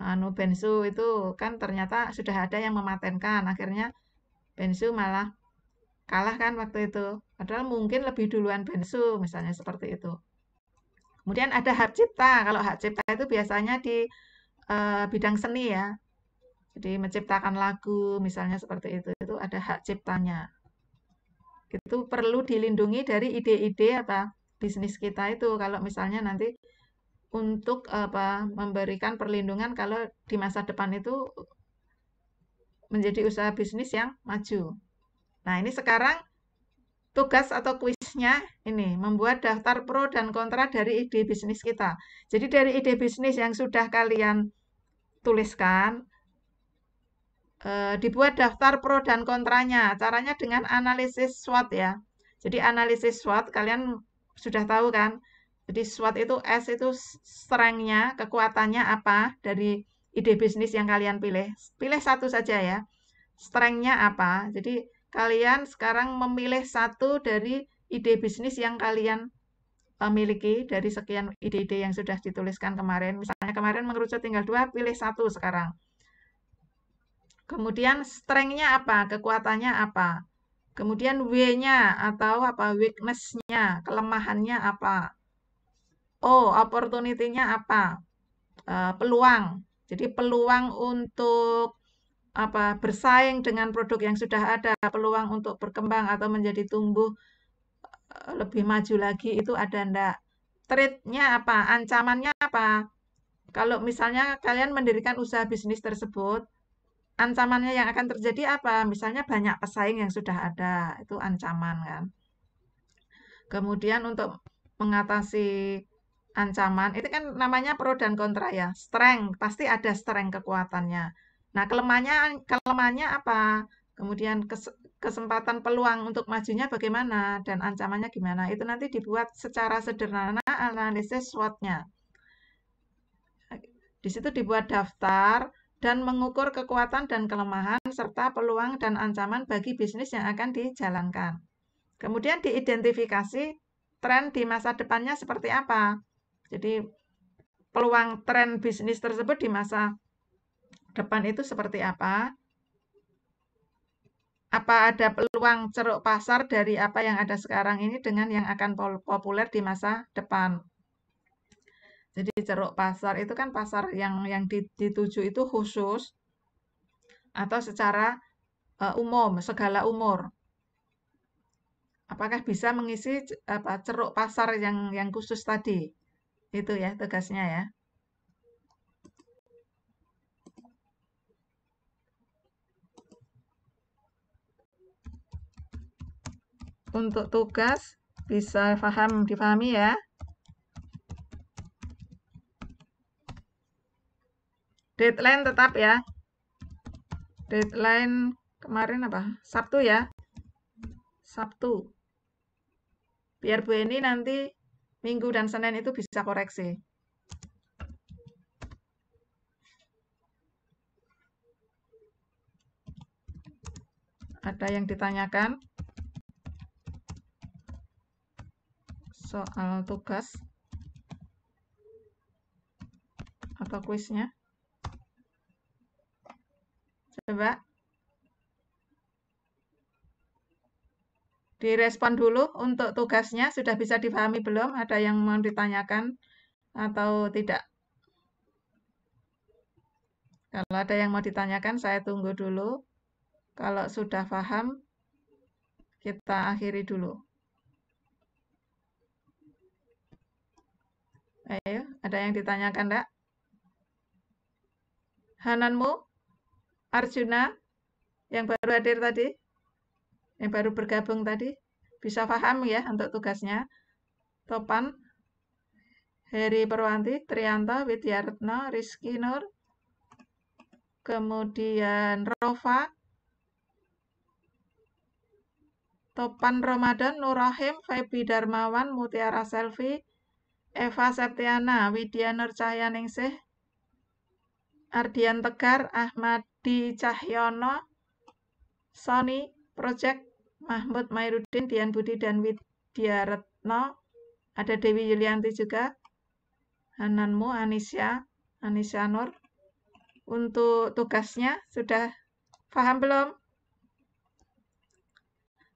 anu bensu itu kan ternyata sudah ada yang mematenkan. Akhirnya bensu malah kalah kan waktu itu. Padahal mungkin lebih duluan bensu misalnya seperti itu. Kemudian ada hak cipta. Kalau hak cipta itu biasanya di Eh, bidang seni ya. Jadi menciptakan lagu misalnya seperti itu itu ada hak ciptanya. Itu perlu dilindungi dari ide-ide apa bisnis kita itu kalau misalnya nanti untuk apa memberikan perlindungan kalau di masa depan itu menjadi usaha bisnis yang maju. Nah, ini sekarang tugas atau kuisnya ini membuat daftar pro dan kontra dari ide bisnis kita. Jadi dari ide bisnis yang sudah kalian tuliskan. E, eh, dibuat daftar pro dan kontranya. Caranya dengan analisis SWOT ya. Jadi analisis SWOT kalian sudah tahu kan. Jadi SWOT itu S itu strength-nya, kekuatannya apa dari ide bisnis yang kalian pilih. Pilih satu saja ya. Strength-nya apa? Jadi kalian sekarang memilih satu dari ide bisnis yang kalian Eh, miliki dari sekian ide-ide yang sudah dituliskan kemarin. Misalnya kemarin mengerucut tinggal dua, pilih satu sekarang. Kemudian strength-nya apa? Kekuatannya apa? Kemudian W-nya atau apa weakness-nya, kelemahannya apa? O, oh, opportunity-nya apa? uh, peluang. Jadi peluang untuk apa bersaing dengan produk yang sudah ada, peluang untuk berkembang atau menjadi tumbuh Eh, lebih maju lagi itu ada ndak? Threatnya apa? Ancamannya apa? Kalau misalnya kalian mendirikan usaha bisnis tersebut, ancamannya yang akan terjadi apa? Misalnya banyak pesaing yang sudah ada, itu ancaman kan. Kemudian untuk mengatasi ancaman, itu kan namanya pro dan kontra ya. Strength, pasti ada strength kekuatannya. Nah, kelemahannya kelemahannya apa? Kemudian kes, kesempatan peluang untuk majunya bagaimana dan ancamannya gimana. Itu nanti dibuat secara sederhana analisis SWOT-nya. Di situ dibuat daftar dan mengukur kekuatan dan kelemahan serta peluang dan ancaman bagi bisnis yang akan dijalankan. Kemudian diidentifikasi tren di masa depannya seperti apa. Jadi peluang tren bisnis tersebut di masa depan itu seperti apa apa ada peluang ceruk pasar dari apa yang ada sekarang ini dengan yang akan populer di masa depan? Jadi ceruk pasar itu kan pasar yang yang dituju itu khusus atau secara uh, umum, segala umur. Apakah bisa mengisi apa ceruk pasar yang yang khusus tadi? Itu ya tugasnya ya. untuk tugas bisa paham dipahami ya. Deadline tetap ya. Deadline kemarin apa? Sabtu ya. Sabtu. Biar Bu Eni nanti Minggu dan Senin itu bisa koreksi. Ada yang ditanyakan? soal tugas atau kuisnya. Coba direspon dulu untuk tugasnya sudah bisa dipahami belum? Ada yang mau ditanyakan atau tidak? Kalau ada yang mau ditanyakan, saya tunggu dulu. Kalau sudah paham, kita akhiri dulu. Ayo, ada yang ditanyakan enggak? Hananmu? Arjuna? Yang baru hadir tadi? Yang baru bergabung tadi? Bisa paham ya untuk tugasnya? Topan? Heri Perwanti, Trianto, Widyartno, Rizky Nur, kemudian Rova, Topan Ramadan, Nurahim, Febi Darmawan, Mutiara Selfie, Eva Septiana, Widya Nur Cahyaningsih, Ardian Tegar, Ahmadi Cahyono, Sony Project, Mahmud Mairudin, Dian Budi, dan Widya Retno. Ada Dewi Yulianti juga. Hananmu, Anisya, Anisya Nur. Untuk tugasnya, sudah paham belum?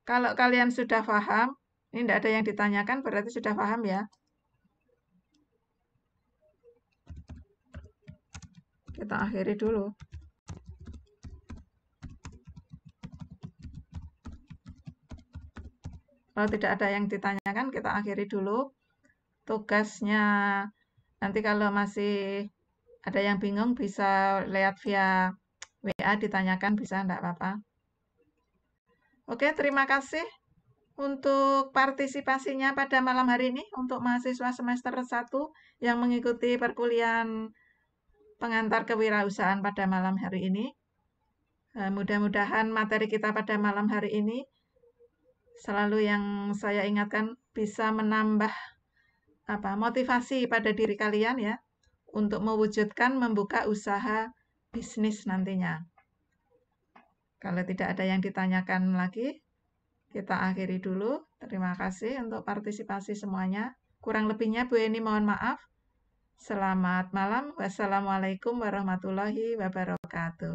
Kalau kalian sudah paham, ini tidak ada yang ditanyakan, berarti sudah paham ya. kita akhiri dulu kalau tidak ada yang ditanyakan kita akhiri dulu tugasnya nanti kalau masih ada yang bingung bisa lihat via WA ditanyakan bisa enggak apa-apa oke terima kasih untuk partisipasinya pada malam hari ini untuk mahasiswa semester 1 yang mengikuti perkuliahan pengantar kewirausahaan pada malam hari ini. Eh, mudah-mudahan materi kita pada malam hari ini selalu yang saya ingatkan bisa menambah apa motivasi pada diri kalian ya untuk mewujudkan membuka usaha bisnis nantinya. Kalau tidak ada yang ditanyakan lagi, kita akhiri dulu. Terima kasih untuk partisipasi semuanya. Kurang lebihnya Bu Eni mohon maaf. Selamat malam. Wassalamualaikum warahmatullahi wabarakatuh.